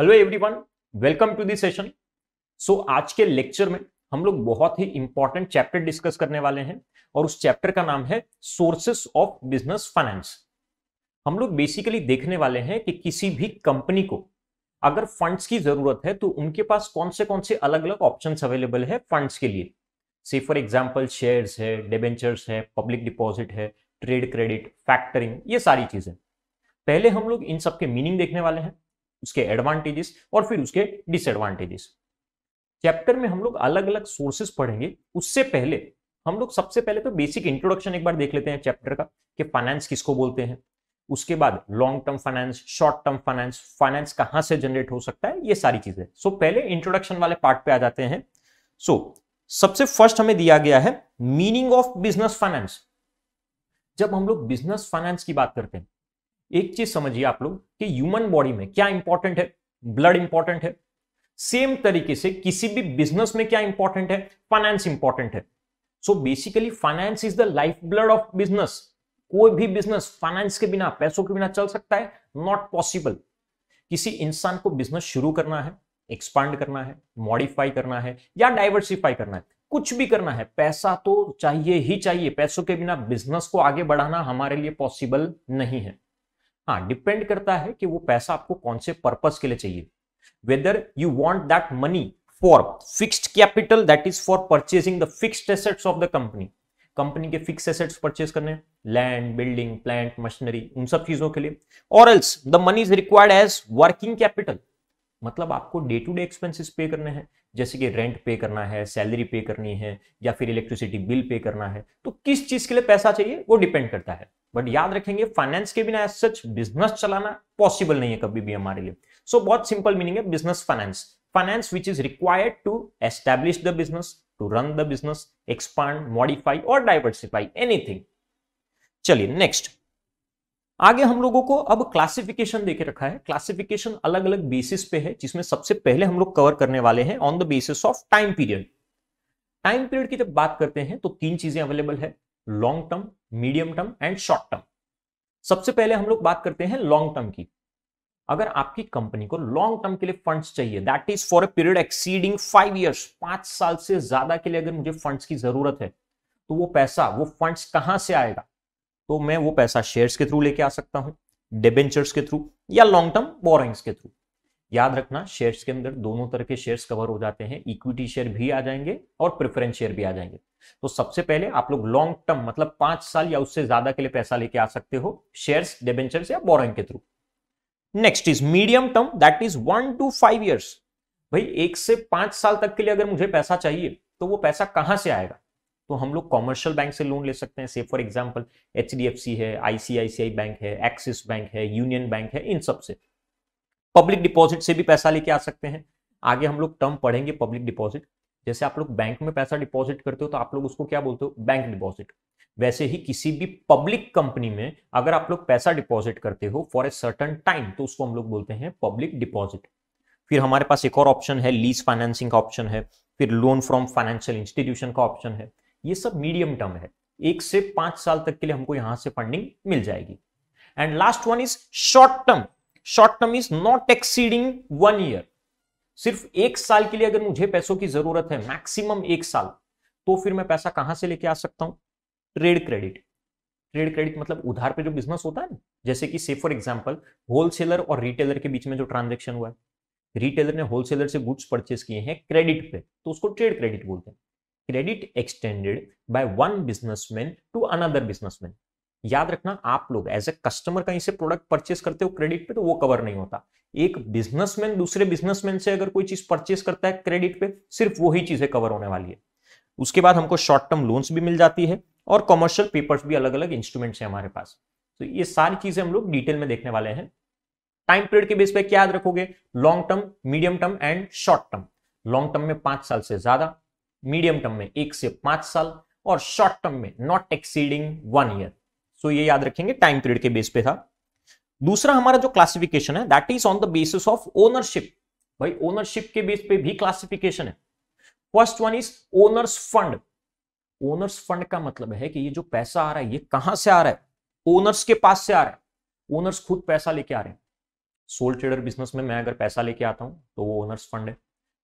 Hello everyone welcome to this session so आज के lecture में हम लोग बहुत ही इंपॉर्टेंट चैप्टर डिस्कस करने वाले हैं और उस चैप्टर का नाम है सोर्सेस ऑफ बिजनेस फाइनेंस हम लोग बेसिकली देखने वाले हैं कि किसी भी कंपनी को अगर फंड्स की जरूरत है तो उनके पास कौन से कौन से अलग अलग ऑप्शन अवेलेबल है फंड्स के लिए से फॉर एग्जाम्पल शेयर्स है डेबेंचर्स है पब्लिक डिपॉजिट है ट्रेड क्रेडिट फैक्टरिंग ये सारी चीजें पहले हम लोग इन सब के मीनिंग देखने वाले हैं उसके एडवांटेजेस और फिर उसके डिसएडवांटेजेस चैप्टर में हम लोग अलग अलग सोर्सेस पढ़ेंगे उससे पहले हम लोग सबसे पहले तो बेसिक इंट्रोडक्शन एक बार देख लेते हैं चैप्टर का कि फाइनेंस किसको बोलते हैं उसके बाद long term finance short term finance finance कहां से जनरेट हो सकता है ये सारी चीजें सो so, पहले इंट्रोडक्शन वाले पार्ट पे आ जाते हैं सो so, सबसे फर्स्ट हमें दिया गया है मीनिंग ऑफ बिजनेस फाइनेंस जब हम लोग बिजनेस फाइनेंस की बात करते हैं एक चीज समझिए आप लोग कि ह्यूमन बॉडी में क्या इंपॉर्टेंट है ब्लड इंपॉर्टेंट है सेम तरीके से किसी भी बिजनेस में क्या इंपॉर्टेंट है फाइनेंस इंपॉर्टेंट है so basically finance is the life blood of business कोई भी बिजनेस फाइनेंस के बिना पैसों के बिना चल सकता है नॉट पॉसिबल किसी इंसान को बिजनेस शुरू करना है एक्सपांड करना है मॉडिफाई करना है या डाइवर्सिफाई करना है कुछ भी करना है पैसा तो चाहिए ही चाहिए पैसों के बिना बिजनेस को आगे बढ़ाना हमारे लिए पॉसिबल नहीं है हाँ डिपेंड करता है कि वो पैसा आपको कौन से पर्पस के लिए चाहिए whether you want that money for fixed capital that is for purchasing the fixed assets of the company company के फिक्स एसेट्स परचेज करने लैंड बिल्डिंग प्लांट मशीनरी उन सब चीजों के लिए और else the money is required as working capital मतलब आपको डे टू डे एक्सपेंसेस पे करने हैं जैसे कि रेंट पे करना है सैलरी पे करनी है या फिर इलेक्ट्रिसिटी बिल पे करना है तो किस चीज के लिए पैसा चाहिए वो डिपेंड करता है बट याद रखेंगे फाइनेंस के बिना सच बिजनेस चलाना पॉसिबल नहीं है कभी भी हमारे लिए सो बहुत सिंपल मीनिंग है business finance finance which is required to establish the business to run the business expand modify और डाइवर्सिफाई एनीथिंग चलिए नेक्स्ट आगे हम लोगों को अब क्लासिफिकेशन देके रखा है क्लासिफिकेशन अलग अलग बेसिस पे है जिसमें सबसे पहले हम लोग कवर करने वाले हैं on the basis of time period time period की जब बात करते हैं तो तीन चीजें अवेलेबल है long term medium term and short term सबसे पहले हम लोग बात करते हैं लॉन्ग टर्म की अगर आपकी कंपनी को लॉन्ग टर्म के लिए फंड्स चाहिए that is for a period exceeding five years पांच साल से ज्यादा के लिए अगर मुझे फंड्स की जरूरत है तो वो पैसा वो फंड्स कहां से आएगा तो मैं वो पैसा शेयर्स के थ्रू लेके आ सकता हूं डेबेंचर्स के थ्रू या लॉन्ग टर्म बोरिंग्स के थ्रू याद रखना शेयर्स के अंदर दोनों तरह के शेयर्स कवर हो जाते हैं इक्विटी शेयर भी आ जाएंगे और प्रेफरेंस शेयर भी आ जाएंगे तो सबसे पहले आप लोग लॉन्ग टर्म मतलब पांच साल या उससे ज्यादा के लिए पैसा लेके आ सकते हो शेयर्स डेबेंचर या बोरिंग के through next is medium term that is one to five years भाई एक से पांच साल तक के लिए अगर मुझे पैसा चाहिए तो वो पैसा कहां से आएगा तो हम लोग कॉमर्शियल बैंक से लोन ले सकते हैं से फॉर एग्जाम्पल एच है आईसीआईसीआई बैंक है एक्सिस बैंक है यूनियन बैंक है इन सब से पब्लिक डिपॉजिट से भी पैसा लेके आ सकते हैं आगे हम लोग टर्म पढ़ेंगे पब्लिक डिपॉजिट जैसे आप लोग बैंक में पैसा डिपॉजिट करते हो तो आप लोग उसको क्या बोलते हो बैंक डिपॉजिट वैसे ही किसी भी पब्लिक कंपनी में अगर आप लोग पैसा डिपॉजिट करते हो फॉर ए सर्टन टाइम तो उसको हम लोग बोलते हैं पब्लिक डिपॉजिट फिर हमारे पास एक और ऑप्शन है लीज फाइनेंसिंग का ऑप्शन है फिर लोन फ्रॉम फाइनेंशियल इंस्टीट्यूशन का ऑप्शन है ये सब मीडियम टर्म है एक से पांच साल तक के लिए हमको यहां से फंडिंग मिल जाएगी and last one is short term short term is not exceeding one year सिर्फ एक साल के लिए अगर मुझे पैसों की जरूरत है मैक्सिमम एक साल तो फिर मैं पैसा कहां से लेके आ सकता हूं ट्रेड क्रेडिट ट्रेड क्रेडिट मतलब उधार पे जो बिजनेस होता है ना जैसे कि से फॉर एग्जाम्पल होलसेलर और रिटेलर के बीच में जो ट्रांजेक्शन हुआ है रिटेलर ने होलसेलर से गुड्स परचेस किए हैं क्रेडिट पे तो उसको ट्रेड क्रेडिट बोलते हैं credit extended by one businessman to another businessman याद रखना आप लोग एज ए कस्टमर कहीं से प्रोडक्ट परचेस करते हो क्रेडिट पे तो वो कवर नहीं होता एक बिजनेसमैन दूसरे बिजनेसमैन से अगर कोई चीज परचेस करता है क्रेडिट पे सिर्फ वही चीजें कवर होने वाली है उसके बाद हमको शॉर्ट टर्म लोन्स भी मिल जाती है और कॉमर्शियल पेपर्स भी अलग अलग इंस्ट्रूमेंट्स है हमारे पास तो ये सारी चीजें हम लोग डिटेल में देखने वाले हैं टाइम पीरियड के बेस पे क्या याद रखोगे long term medium term and short term long term में पांच साल से ज्यादा मीडियम टर्म में एक से पांच साल और शॉर्ट टर्म में not exceeding one year so तो ये याद रखेंगे टाइम पीरियड के बेस पे था दूसरा हमारा जो क्लासिफिकेशन है that is on the basis of ownership भाई ओनरशिप के बेस पे भी क्लासिफिकेशन है first one is owners fund owners fund का मतलब है कि ये जो पैसा आ रहा है ये कहां से आ रहा है ओनर्स के पास से आ रहा है ओनर्स खुद पैसा लेके आ रहे हैं सोल ट्रेडर बिजनेस में मैं अगर पैसा लेके आता हूं तो वो ओनर्स फंड है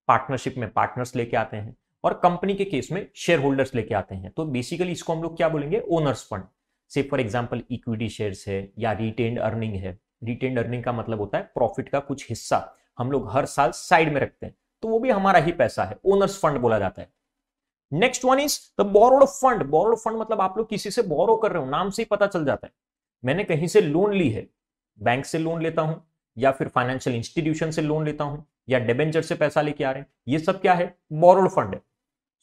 पार्टनरशिप में पार्टनर्स लेके आते हैं और कंपनी के केस में शेयर होल्डर्स लेके आते हैं तो बेसिकली इसको हम लोग क्या बोलेंगे ओनर्स फंड से फॉर एग्जाम्पल इक्विटी शेयर्स है या रिटेन्ड अर्निंग है रिटेन्ड अर्निंग का मतलब होता है प्रॉफिट का कुछ हिस्सा हम लोग हर साल साइड में रखते हैं तो वो भी हमारा ही पैसा है ओनर्स फंड बोला जाता है next one is the borrowed fund borrowed fund मतलब आप लोग किसी से बोरो कर रहे हो नाम से ही पता चल जाता है मैंने कहीं से लोन ली है बैंक से लोन लेता हूं या फिर फाइनेंशियल इंस्टीट्यूशन से लोन लेता हूं या डेबेंचर से पैसा लेके आ रहे हैं ये सब क्या है बोरोड फंड है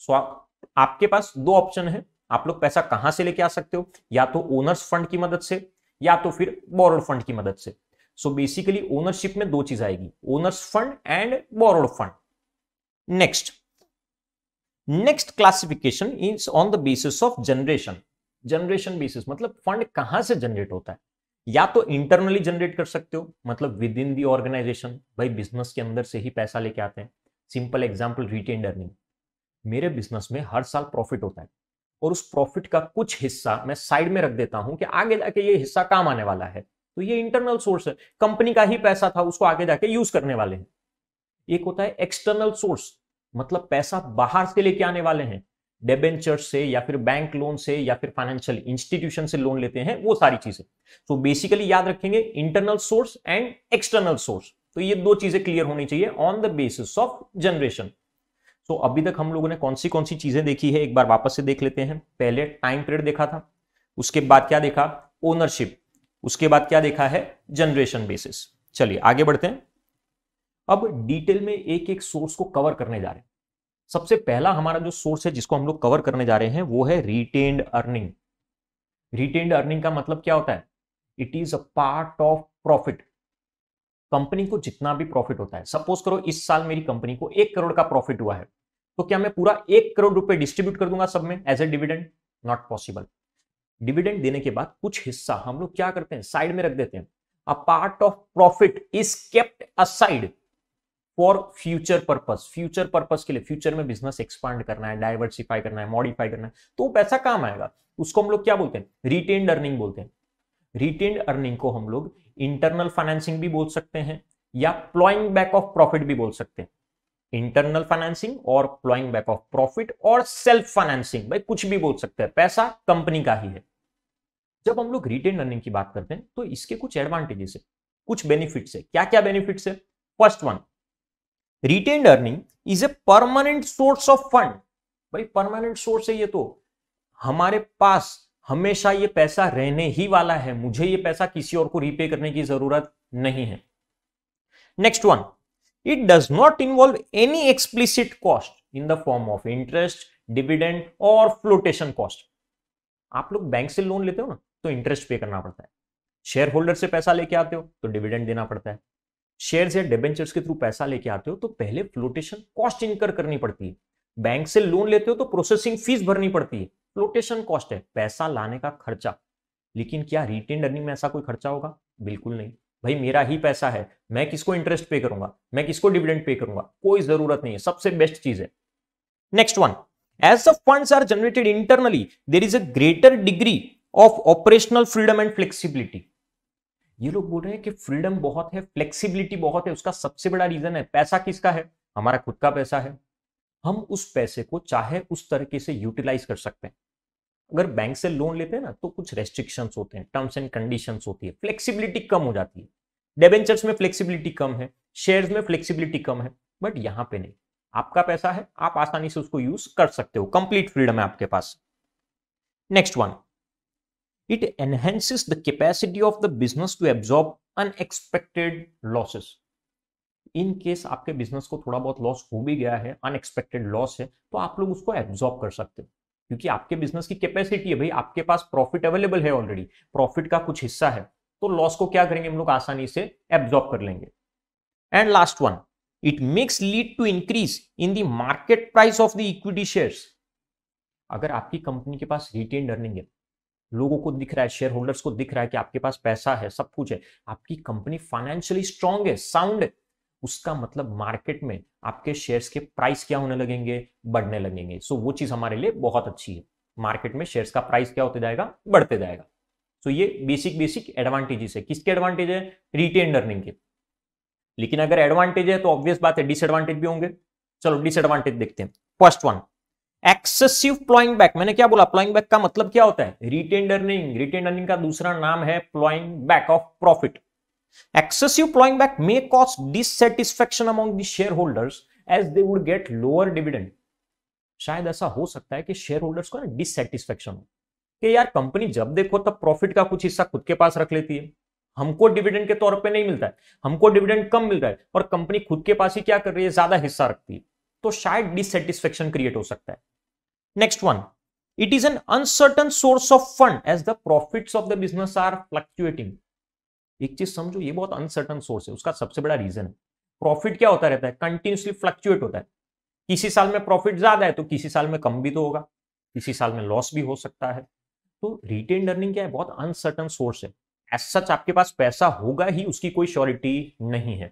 सो आपके पास दो ऑप्शन है आप लोग पैसा कहां से लेके आ सकते हो या तो ओनर्स फंड की मदद से या तो फिर बोरोड फंड की मदद से सो बेसिकली ओनरशिप में दो चीज आएगी owners fund and borrowed fund next next classification is on the basis of generation generation basis मतलब फंड कहां से जनरेट होता है या तो इंटरनली जनरेट कर सकते हो मतलब विद इन दी ऑर्गेनाइजेशन भाई बिजनेस के अंदर से ही पैसा लेके आते हैं सिंपल एग्जाम्पल रिटेन अर्निंग मेरे बिजनेस में हर साल प्रॉफिट होता है और उस प्रॉफिट का कुछ हिस्सा मैं साइड में रख देता हूं कि आगे जाके ये हिस्सा काम आने वाला है तो ये इंटरनल सोर्स है कंपनी का ही पैसा था उसको आगे जाके यूज करने वाले हैं एक होता है एक्सटर्नल सोर्स मतलब पैसा बाहर से लेके आने वाले हैं डेबेंचर से या फिर बैंक लोन से या फिर फाइनेंशियल इंस्टीट्यूशन से लोन लेते हैं वो सारी चीजें तो बेसिकली याद रखेंगे internal source and external source तो ये दो चीजें क्लियर होनी चाहिए on the basis of generation so तो so, अभी तक हम लोगों ने कौन सी कौन सी चीजें देखी है एक बार वापस से देख लेते हैं पहले टाइम पीरियड देखा था उसके बाद क्या देखा ओनरशिप उसके बाद क्या देखा है जनरेशन बेसिस चलिए आगे बढ़ते हैं अब डिटेल में एक एक सोर्स को कवर करने जा रहे हैं सबसे पहला हमारा जो सोर्स है जिसको हम लोग कवर करने जा रहे हैं वो है रिटेन्ड अर्निंग रिटेन्ड अर्निंग का मतलब क्या होता है it is a part of profit company को जितना भी प्रॉफिट होता है सपोज करो इस साल मेरी कंपनी को एक करोड़ का प्रॉफिट हुआ है तो क्या मैं पूरा एक करोड़ रुपए डिस्ट्रीब्यूट कर दूंगा सब में as a dividend not possible dividend देने के बाद कुछ हिस्सा हम लोग क्या करते हैं साइड में रख देते हैं a part of profit is kept aside for future purpose future purpose के लिए फ्यूचर में बिजनेस एक्सपांड करना है डायवर्सिफाई करना है मॉडिफाई करना है तो पैसा काम आएगा उसको हम लोग क्या बोलते हैं रिटेन अर्निंग बोलते हैं रिटेन अर्निंग को हम लोग इंटरनल फाइनेंसिंग भी बोल सकते हैं या प्लॉइंग बैक ऑफ प्रॉफिट भी बोल सकते हैं इंटरनल फाइनेंसिंग और प्लॉइंग बैक ऑफ प्रॉफिट और सेल्फ फाइनेंसिंग भाई कुछ भी बोल सकते हैं पैसा कंपनी का ही है जब हम लोग रिटेन अर्निंग की बात करते हैं तो इसके कुछ एडवांटेजेस है कुछ बेनिफिट्स है क्या क्या बेनिफिट्स है first one retain earning is a permanent source of fund भाई परमानेंट सोर्स है ये तो हमारे पास हमेशा ये पैसा रहने ही वाला है मुझे ये पैसा किसी और को रीपे करने की जरूरत नहीं है next one It does not involve any explicit cost in the form of interest, dividend or flotation cost. आप लोग बैंक से लोन लेते हो ना तो इंटरेस्ट पे करना पड़ता है शेयर होल्डर से पैसा लेके आते हो तो डिविडेंड देना पड़ता है शेयर्स या डिबेंचर्स के थ्रू पैसा लेके आते हो तो पहले फ्लोटेशन कॉस्ट इनकर करनी पड़ती है बैंक से लोन लेते हो तो प्रोसेसिंग फीस भरनी पड़ती है फ्लोटेशन कॉस्ट है पैसा लाने का खर्चा लेकिन क्या रिटेन अर्निंग में ऐसा कोई खर्चा होगा बिल्कुल नहीं भाई मेरा ही पैसा है मैं किसको इंटरेस्ट पे करूंगा मैं किसको डिविडेंड पे करूंगा कोई जरूरत नहीं है सबसे बेस्ट चीज है next one as the funds are generated internally there is a greater degree of operational freedom and flexibility ये लोग बोल रहे हैं कि फ्रीडम बहुत है फ्लेक्सिबिलिटी बहुत है उसका सबसे बड़ा रीजन है पैसा किसका है हमारा खुद का पैसा है हम उस पैसे को चाहे उस तरीके से यूटिलाइज कर सकते हैं अगर बैंक से लोन लेते हैं ना तो कुछ रेस्ट्रिक्शंस होते हैं टर्म्स एंड कंडीशंस होती है फ्लेक्सिबिलिटी कम हो जाती है डेबेंचर्स में फ्लेक्सिबिलिटी कम है शेयर्स में फ्लेक्सिबिलिटी कम है बट यहाँ पे नहीं आपका पैसा है आप आसानी से उसको यूज कर सकते हो कंप्लीट फ्रीडम है आपके पास next one it enhances the capacity of the business to absorb unexpected losses in case आपके बिजनेस को थोड़ा बहुत लॉस हो भी गया है अनएक्सपेक्टेड लॉस है तो आप लोग उसको एब्जॉर्ब कर सकते हो क्योंकि आपके बिजनेस की कैपेसिटी है भाई आपके पास प्रॉफिट अवेलेबल है ऑलरेडी प्रॉफिट का कुछ हिस्सा है तो लॉस को क्या करेंगे हम लोग आसानी से एब्जॉर्ब कर लेंगे and last one it makes lead to increase in the market price of the equity share अगर आपकी कंपनी के पास रिटेन अर्निंग है लोगों को दिख रहा है शेयर होल्डर्स को दिख रहा है कि आपके पास पैसा है सब कुछ है आपकी कंपनी फाइनेंशियली स्ट्रांग है साउंड है उसका मतलब मार्केट में आपके शेयर्स के प्राइस क्या होने लगेंगे बढ़ने लगेंगे सो so, वो चीज हमारे लिए बहुत अच्छी है मार्केट में शेयर्स का प्राइस क्या होते जाएगा बढ़ते जाएगा सो so, ये बेसिक बेसिक एडवांटेजेस है किसके एडवांटेज है रिटेन अर्निंग के लेकिन अगर एडवांटेज है तो ऑब्वियस बात है डिसएडवांटेज भी होंगे चलो डिसएडवांटेज देखते हैं first one excessive ploughing back मैंने क्या बोला प्लॉइंग बैक का मतलब क्या होता है रिटेन अर्निंग रिटेन अर्निंग का दूसरा नाम है ploughing back of profit Excessive plowing back may cause dissatisfaction among the shareholders as they would get lower dividend. शायद ऐसा हो सकता है कि शेयर होल्डर्स को ना डिससेटिस्फेक्शन हो कि यार कंपनी जब देखो तब प्रॉफिट का कुछ हिस्सा खुद के पास रख लेती है हमको डिविडेंड के तौर पे नहीं मिलता है हमको डिविडेंड कम मिल रहा है और कंपनी खुद के पास ही क्या कर रही है ज्यादा हिस्सा रखती है तो शायद डिससेटिस्फेक्शन क्रिएट हो सकता है next one it is an uncertain source of fund as the profits of the business are fluctuating एक चीज समझो ये बहुत अनसर्टन सोर्स है उसका सबसे बड़ा रीजन है प्रॉफिट क्या होता रहता है कंटिन्यूसली फ्लक्चुएट होता है किसी साल में प्रॉफिट ज्यादा है तो किसी साल में कम भी तो होगा किसी साल में लॉस भी हो सकता है तो रिटेन अर्निंग क्या है बहुत अनसर्टन सोर्स है एज सच आपके पास पैसा होगा ही उसकी कोई श्योरिटी नहीं है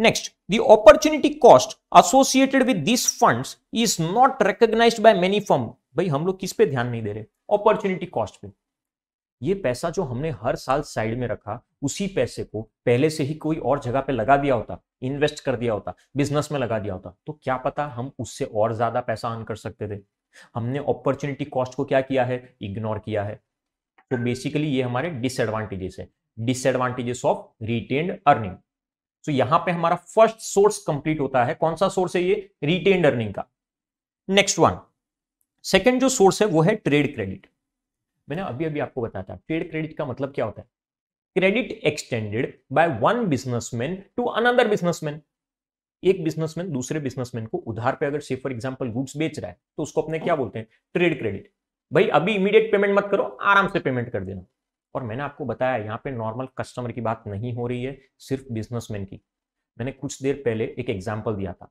next the opportunity cost associated with this fund is not recognised by many firm भाई हम लोग किस पे ध्यान नहीं दे रहे अपॉर्चुनिटी कॉस्ट पे ये पैसा जो हमने हर साल साइड में रखा उसी पैसे को पहले से ही कोई और जगह पे लगा दिया होता इन्वेस्ट कर दिया होता बिजनेस में लगा दिया होता तो क्या पता हम उससे और ज्यादा पैसा अर्न कर सकते थे हमने अपॉर्चुनिटी कॉस्ट को क्या किया है इग्नोर किया है तो बेसिकली ये हमारे डिसएडवांटेजेस है डिसएडवांटेजेस ऑफ रिटेन्ड अर्निंग तो यहां पे हमारा फर्स्ट सोर्स कंप्लीट होता है कौन सा सोर्स है ये रिटेन्ड अर्निंग का नेक्स्ट वन सेकेंड जो सोर्स है वो है ट्रेड क्रेडिट मैंने अभी अभी आपको बताया था ट्रेड क्रेडिट का मतलब क्या होता है credit extended by one businessman to another businessman एक बिजनेसमैन दूसरे बिजनेसमैन को उधार पे अगर फॉर एग्जांपल गुड्स बेच रहा है तो उसको अपने क्या बोलते हैं ट्रेड क्रेडिट भाई अभी इमीडिएट पेमेंट मत करो आराम से पेमेंट कर देना और मैंने आपको बताया यहाँ पे नॉर्मल कस्टमर की बात नहीं हो रही है सिर्फ बिजनेसमैन की मैंने कुछ देर पहले एक एग्जाम्पल दिया था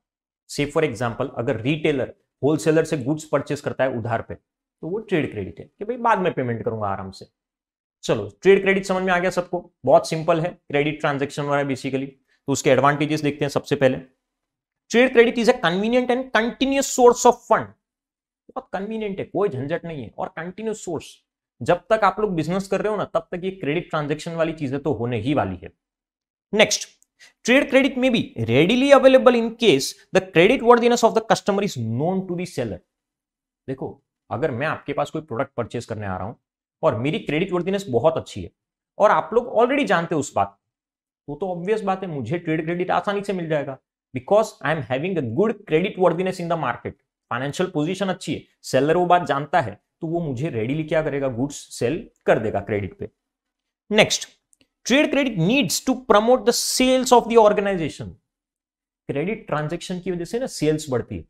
से फॉर एग्जाम्पल अगर रिटेलर होलसेलर से गुड्स परचेस करता है उधार पे तो वो ट्रेड क्रेडिट है कि भाई बाद में पेमेंट करूंगा आराम से चलो ट्रेड क्रेडिट समझ में आ गया सबको बहुत सिंपल है क्रेडिट ट्रांजेक्शन वाला बेसिकली तो उसके एडवांटेजेस देखते हैं सबसे पहले trade credit is a convenient and continuous source of fund बहुत कन्वीनियंट है कोई झंझट नहीं है और कंटिन्यूस सोर्स जब तक आप लोग बिजनेस कर रहे हो ना तब तक ये क्रेडिट ट्रांजेक्शन वाली चीजें तो होने ही वाली है नेक्स्ट ट्रेड क्रेडिट में भी readily available in case the credit worthiness of the customer is known to the seller देखो अगर मैं आपके पास कोई प्रोडक्ट परचेस करने आ रहा हूं और मेरी क्रेडिट वर्दीनेस बहुत अच्छी है और आप लोग ऑलरेडी जानते हो उस बात तो तो ऑब्वियस बात है मुझे ट्रेड क्रेडिट आसानी से मिल जाएगा because I am having a good credit worthiness in the market financial position अच्छी है सेलर वो बात जानता है तो वो मुझे रेडीली क्या करेगा गुड्स सेल कर देगा क्रेडिट पे next trade credit needs to promote the sales of the organisation credit transaction की वजह से ना सेल्स बढ़ती है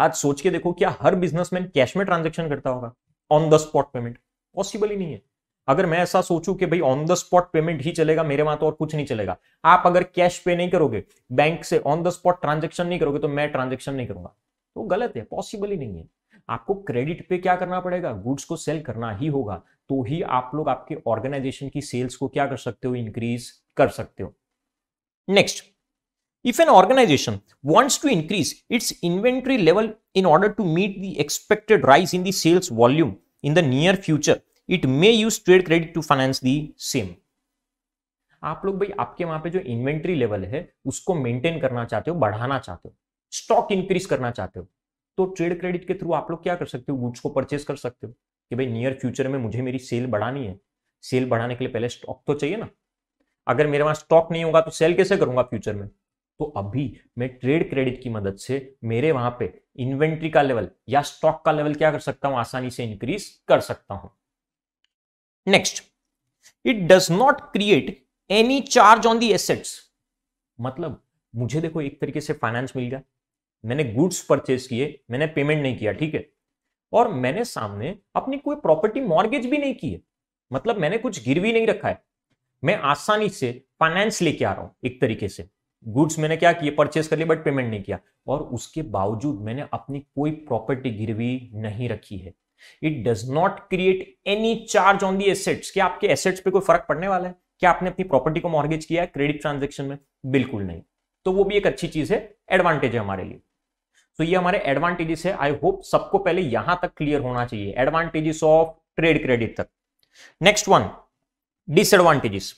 आज सोच के देखो क्या हर बिजनेसमैन कैश में ट्रांजेक्शन करता होगा on the spot payment possible ही नहीं है अगर मैं ऐसा सोचूं कि भाई ऑन द स्पॉट पेमेंट ही चलेगा मेरे वहां तो और कुछ नहीं चलेगा आप अगर कैश पे नहीं करोगे बैंक से ऑन द स्पॉट ट्रांजेक्शन नहीं करोगे तो मैं ट्रांजेक्शन नहीं करूंगा तो गलत है पॉसिबल ही नहीं है आपको क्रेडिट पे क्या करना पड़ेगा गुड्स को सेल करना ही होगा तो ही आप लोग आपके ऑर्गेनाइजेशन की सेल्स को क्या कर सकते हो इंक्रीज कर सकते हो next If an organization wants to increase its inventory level in order to meet the expected rise in the sales volume in the near future, it may use trade credit to finance the same. आप लोग भाई आपके वहां पे जो inventory level है उसको maintain करना चाहते हो बढ़ाना चाहते हो स्टॉक इंक्रीज करना चाहते हो तो ट्रेड क्रेडिट के थ्रू आप लोग क्या कर सकते हो गुड्स को परचेस कर सकते हो कि भाई नियर फ्यूचर में मुझे मेरी सेल बढ़ानी है सेल बढ़ाने के लिए पहले स्टॉक तो चाहिए ना अगर मेरे वहां स्टॉक नहीं होगा तो सेल कैसे करूंगा फ्यूचर में तो अभी मैं ट्रेड क्रेडिट की मदद से मेरे वहां पे इन्वेंट्री का लेवल या स्टॉक का लेवल क्या कर सकता हूं आसानी से इंक्रीज कर सकता हूं next it does not create any charge on the assets मतलब मुझे देखो एक तरीके से फाइनेंस मिल गया मैंने गुड्स परचेज किए मैंने पेमेंट नहीं किया ठीक है और मैंने सामने अपनी कोई प्रॉपर्टी मॉर्गेज भी नहीं की है मतलब मैंने कुछ गिरवी नहीं रखा है मैं आसानी से फाइनेंस लेके आ रहा हूं एक तरीके से गुड्स मैंने क्या किए परचेस कर लिए बट पेमेंट नहीं किया और उसके बावजूद मैंने अपनी कोई प्रॉपर्टी गिरवी नहीं रखी है it does not create any charge on the assets क्या आपके एसेट्स पे कोई फर्क पड़ने वाला है क्या आपने अपनी प्रॉपर्टी को मॉर्गेज किया है क्रेडिट ट्रांजेक्शन में बिल्कुल नहीं तो वो भी एक अच्छी चीज है एडवांटेज है हमारे लिए तो ये हमारे एडवांटेजेस है आई होप सबको पहले यहां तक क्लियर होना चाहिए एडवांटेजेस ऑफ ट्रेड क्रेडिट तक next one disadvantages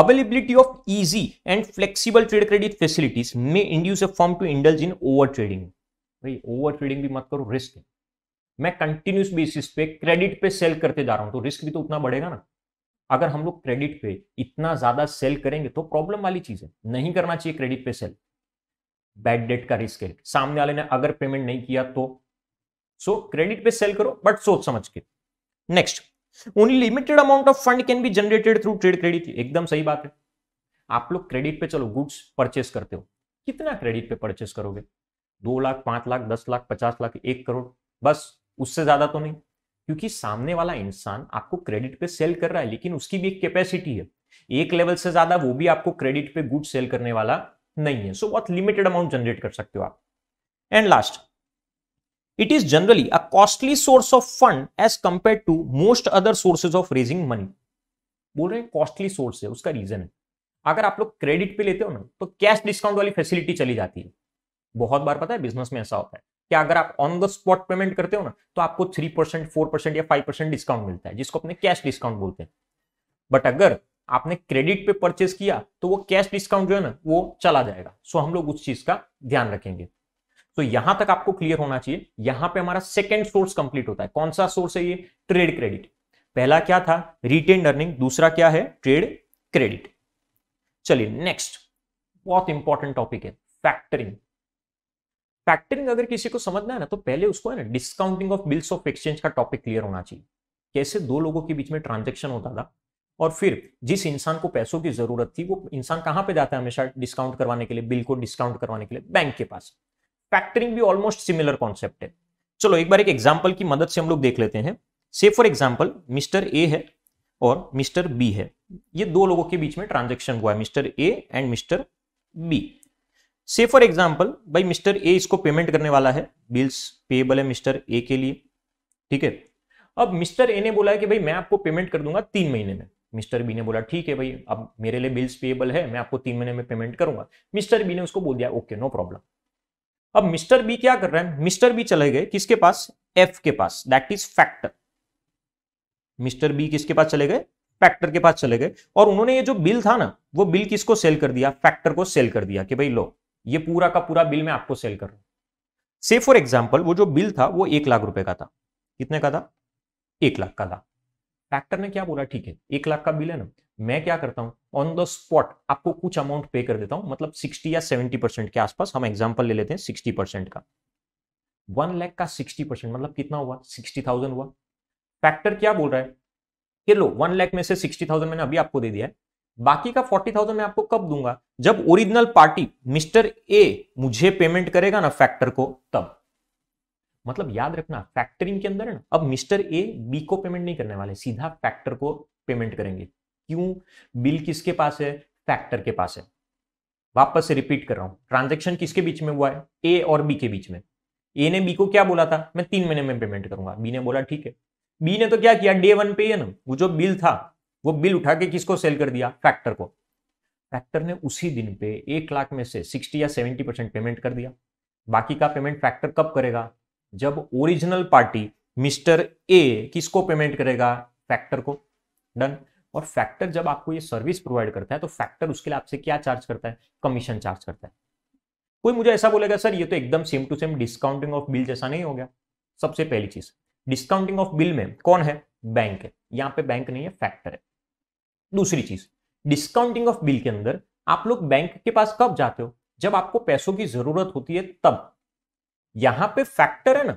Availability of easy and flexible trade credit facilities may induce a firm to indulge in over trading. भाई over trading भी मत करो risk है मैं कंटिन्यूस बेसिस पे क्रेडिट पे सेल करते जा रहा हूँ तो रिस्क भी तो उतना बढ़ेगा ना अगर हम लोग क्रेडिट पे इतना ज्यादा सेल करेंगे तो प्रॉब्लम वाली चीज है नहीं करना चाहिए क्रेडिट पे सेल बैड डेट का रिस्क है सामने वाले ने अगर पेमेंट नहीं किया तो सो so, क्रेडिट पे सेल करो बट सोच समझ के next only limited amount of fund can be generated through trade credit एकदम सही बात है आप लोग क्रेडिट पे चलो गुड्स परचेस करते हो कितना क्रेडिट पे परचेस करोगे दो लाख पांच लाख दस लाख पचास लाख एक करोड़ बस उससे ज्यादा तो नहीं क्योंकि सामने वाला इंसान आपको क्रेडिट पे सेल कर रहा है लेकिन उसकी भी एक कैपेसिटी है एक लेवल से ज्यादा वो भी आपको क्रेडिट पे गुड सेल करने वाला नहीं है सो बहुत लिमिटेड अमाउंट जनरेट कर सकते हो आप and last it is generally a costly source of fund as compare to most other sources of raising money बोल रहे हैं कॉस्टली सोर्स है उसका रीजन है अगर आप लोग क्रेडिट पे लेते हो ना तो कैश डिस्काउंट वाली फैसिलिटी चली जाती है बहुत बार पता है बिजनेस में ऐसा होता है कि अगर आप ऑन द स्पॉट पेमेंट करते हो ना तो आपको थ्री परसेंट फोर परसेंट या फाइव परसेंट डिस्काउंट मिलता है जिसको अपने कैश डिस्काउंट बोलते हैं बट अगर आपने क्रेडिट पे परचेस किया तो वो कैश डिस्काउंट जो है ना वो चला जाएगा सो हम लोग उस चीज का ध्यान रखेंगे तो यहां तक आपको क्लियर होना चाहिए यहां पे हमारा सेकंड सोर्स कंप्लीट होता है कौन सा सोर्स है ये ट्रेड क्रेडिट पहला क्या था रिटेन अर्निंग दूसरा क्या है ट्रेड क्रेडिट चलिए नेक्स्ट बहुत इंपॉर्टेंट टॉपिक है फैक्टरिंग फैक्टरिंग अगर किसी को समझना है ना तो पहले उसको है ना discounting of bills of exchange का टॉपिक क्लियर होना चाहिए कैसे दो लोगों के बीच में ट्रांजेक्शन होता था और फिर जिस इंसान को पैसों की जरूरत थी वो इंसान कहां पे जाता है हमेशा डिस्काउंट करवाने के लिए बिल को डिस्काउंट करवाने के लिए बैंक के पास फैक्टरिंग भी ऑलमोस्ट सिमिलर कॉन्सेप्ट है चलो एक बार एक एग्जाम्पल की मदद से हम लोग देख लेते हैं से फॉर एग्जाम्पल मिस्टर ए है और मिस्टर बी है ये दो लोगों के बीच में ट्रांजेक्शन हुआ है mister A and mister B से फॉर एग्जाम्पल भाई मिस्टर ए इसको पेमेंट करने वाला है बिल्स पेएबल है मिस्टर ए के लिए ठीक है अब मिस्टर ए ने बोला है कि भाई मैं आपको पेमेंट कर दूंगा तीन महीने में मिस्टर बी ने बोला ठीक है भाई अब मेरे लिए बिल्स पेएबल है मैं आपको तीन महीने में पेमेंट करूंगा मिस्टर बी ने उसको बोल दिया ओके नो प्रॉब्लम अब मिस्टर बी क्या कर रहे हैं मिस्टर बी चले गए किसके पास एफ के पास that is factor mister B किसके पास चले गए फैक्टर के पास चले गए और उन्होंने ये जो बिल था ना वो बिल किसको सेल कर दिया फैक्टर को सेल कर दिया कि भाई लो ये पूरा का पूरा बिल मैं आपको सेल कर रहा हूं से फॉर एग्जाम्पल वो जो बिल था वो एक लाख रुपए का था कितने का था एक लाख का था फैक्टर ने क्या बोला ठीक है एक लाख का बिल है ना मैं क्या करता हूँ ऑन द स्पॉट आपको कुछ अमाउंट पे कर देता हूँ मतलब 60 या 70 परसेंट के आसपास हम एग्जाम्पल ले लेते हैं 60 परसेंट का वन लैख का 60 परसेंट मतलब कितना हुआ 60,000 हुआ फैक्टर क्या बोल रहा है कि लो वन लैख में से 60,000 मैंने अभी आपको दे दिया है बाकी का 40,000 मैं आपको कब दूंगा जब ओरिजिनल पार्टी मिस्टर ए मुझे पेमेंट करेगा ना फैक्टर को तब मतलब याद रखना फैक्टरिंग के अंदर है ना अब मिस्टर ए बी को पेमेंट नहीं करने वाले सीधा फैक्टर को पेमेंट करेंगे क्यों बिल किसके पास है फैक्टर के पास है वापस से रिपीट कर रहा हूं ट्रांजेक्शन किसके बीच में हुआ है ए और बी के बीच में ए ने बी को क्या बोला था मैं तीन महीने में पेमेंट करूंगा बी ने बोला ठीक है बी ने तो क्या किया डे वन पे है ना वो जो बिल था वो बिल उठा के किसको सेल कर दिया फैक्टर को फैक्टर ने उसी दिन पे एक लाख में से सिक्सटी या सेवेंटी परसेंट पेमेंट कर दिया बाकी का पेमेंट फैक्टर कब करेगा जब ओरिजिनल पार्टी मिस्टर ए किसको पेमेंट करेगा फैक्टर को डन और फैक्टर जब आपको ये सर्विस प्रोवाइड करता है तो फैक्टर उसके लिए आपसे क्या चार्ज करता है कमीशन चार्ज करता है कोई मुझे ऐसा बोलेगा सर ये तो एकदम same to same discounting of bill जैसा नहीं हो गया सबसे पहली चीज डिस्काउंटिंग ऑफ बिल में कौन है बैंक है यहाँ पे बैंक नहीं है फैक्टर है दूसरी चीज डिस्काउंटिंग ऑफ बिल के अंदर आप लोग बैंक के पास कब जाते हो जब आपको पैसों की जरूरत होती है तब यहां पे फैक्टर है ना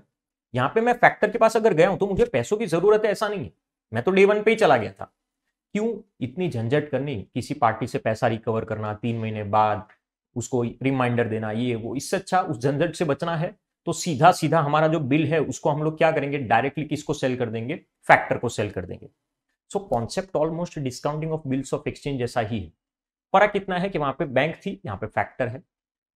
यहां पे मैं फैक्टर के पास अगर गया हूं तो मुझे पैसों की जरूरत है ऐसा नहीं है मैं तो डे वन पे ही चला गया था क्यों इतनी झंझट करनी किसी पार्टी से पैसा रिकवर करना तीन महीने बाद उसको रिमाइंडर देना ये वो इससे अच्छा उस झंझट से बचना है तो सीधा सीधा हमारा जो बिल है उसको हम लोग क्या करेंगे डायरेक्टली किसको सेल कर देंगे फैक्टर को सेल कर देंगे so concept almost discounting of bills of exchange जैसा ही है फर्क इतना है कि वहां पे बैंक थी यहाँ पे फैक्टर है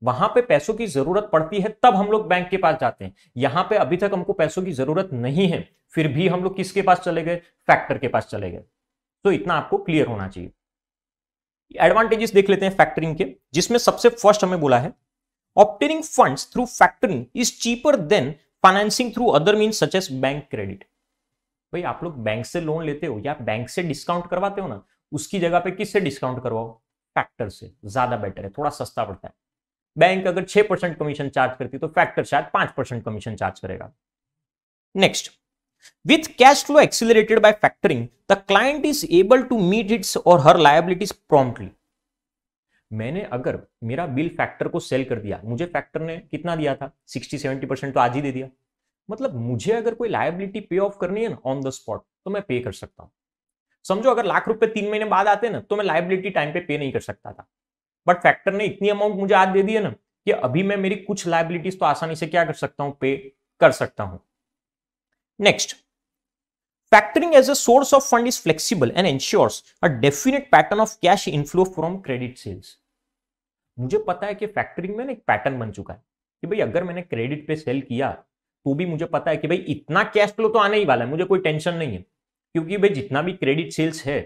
वहां पे पैसों की जरूरत पड़ती है तब हम लोग बैंक के पास जाते हैं यहाँ पे अभी तक हमको पैसों की जरूरत नहीं है फिर भी हम लोग किसके पास चले गए फैक्टर के पास चले गए तो इतना आपको क्लियर होना चाहिए एडवांटेजेस देख लेते हैं फैक्टरिंग के जिसमें सबसे फर्स्ट हमें बोला है obtaining funds through factoring is cheaper than financing through other mean such as bank credit भाई आप लोग बैंक से लोन लेते हो या बैंक से डिस्काउंट करवाते हो ना उसकी जगह पे किससे डिस्काउंट करवाओ फैक्टर से ज्यादा बेटर है थोड़ा सस्ता पड़ता है बैंक अगर छह परसेंट कमीशन चार्ज करती है तो फैक्टर शायद पांच परसेंट कमीशन चार्ज करेगा next With cash flow accelerated by factoring, the client is able to meet its or her liabilities promptly. मैंने अगर मेरा बिल फैक्टर को सेल कर दिया मुझे फैक्टर ने कितना दिया था 60-70 परसेंट तो आज ही दे दिया मतलब मुझे अगर कोई लाइबिलिटी पे ऑफ करनी है ना ऑन द स्पॉट तो मैं पे कर सकता हूँ समझो अगर लाख रुपए तीन महीने बाद आते ना तो मैं लाइबिलिटी टाइम पे पे नहीं कर सकता था बट फैक्टर ने इतनी अमाउंट मुझे आज दे दी है ना कि अभी मैं मेरी कुछ लाइबिलिटीज तो आसानी से क्या कर सकता हूँ पे कर सकता हूँ Next, factoring as a source of fund is flexible and ensures a definite pattern of cash inflow from credit sales. मुझे पता है कि फैक्टरिंग में ना एक पैटर्न बन चुका है कि भाई अगर मैंने क्रेडिट पे सेल किया तो भी मुझे पता है कि भाई इतना कैश फ्लो तो आने ही वाला है मुझे कोई टेंशन नहीं है क्योंकि भाई जितना भी क्रेडिट सेल्स है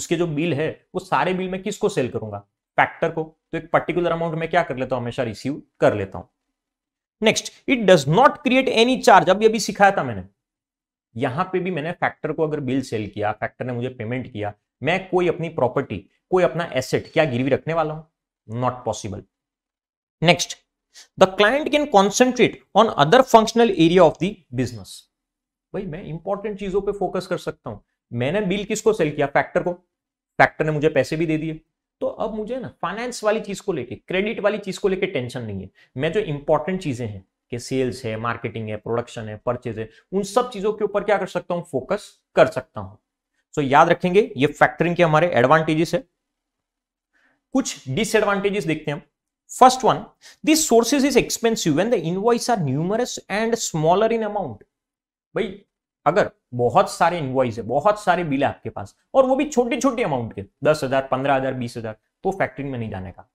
उसके जो बिल है वो सारे बिल मैं किसको सेल करूंगा फैक्टर को तो एक पर्टिकुलर अमाउंट में क्या कर लेता हूं हमेशा रिसीव कर लेता हूं next it does not create any charge अभी अभी सिखाया था मैंने यहाँ पे भी मैंने फैक्टर को अगर बिल सेल किया फैक्टर ने मुझे पेमेंट किया मैं कोई अपनी प्रॉपर्टी कोई अपना एसेट क्या गिरवी रखने वाला हूं not possible next the client can concentrate on other functional area of the business भाई मैं इंपॉर्टेंट चीजों पे फोकस कर सकता हूं मैंने बिल किसको सेल किया फैक्टर को फैक्टर ने मुझे पैसे भी दे दिए तो अब मुझे ना फाइनेंस वाली चीज को लेके क्रेडिट वाली चीज को लेके टेंशन नहीं है मैं जो इंपॉर्टेंट चीजें हैं कि सेल्स है मार्केटिंग है प्रोडक्शन है परचेज है उन सब चीजों के ऊपर क्या कर सकता हूं फोकस कर सकता हूं सो so, याद रखेंगे ये फैक्टरिंग के हमारे एडवांटेजेस है कुछ डिसएडवांटेजेस देखते हैं first one this sources is expensive and the invoice are numerous and smaller in amount भाई अगर बहुत सारे इन्वॉइस है बहुत सारे बिल है आपके पास और वो भी छोटे छोटे अमाउंट के दस हजार पंद्रह हजार बीस हजार तो फैक्ट्री में नहीं जाने का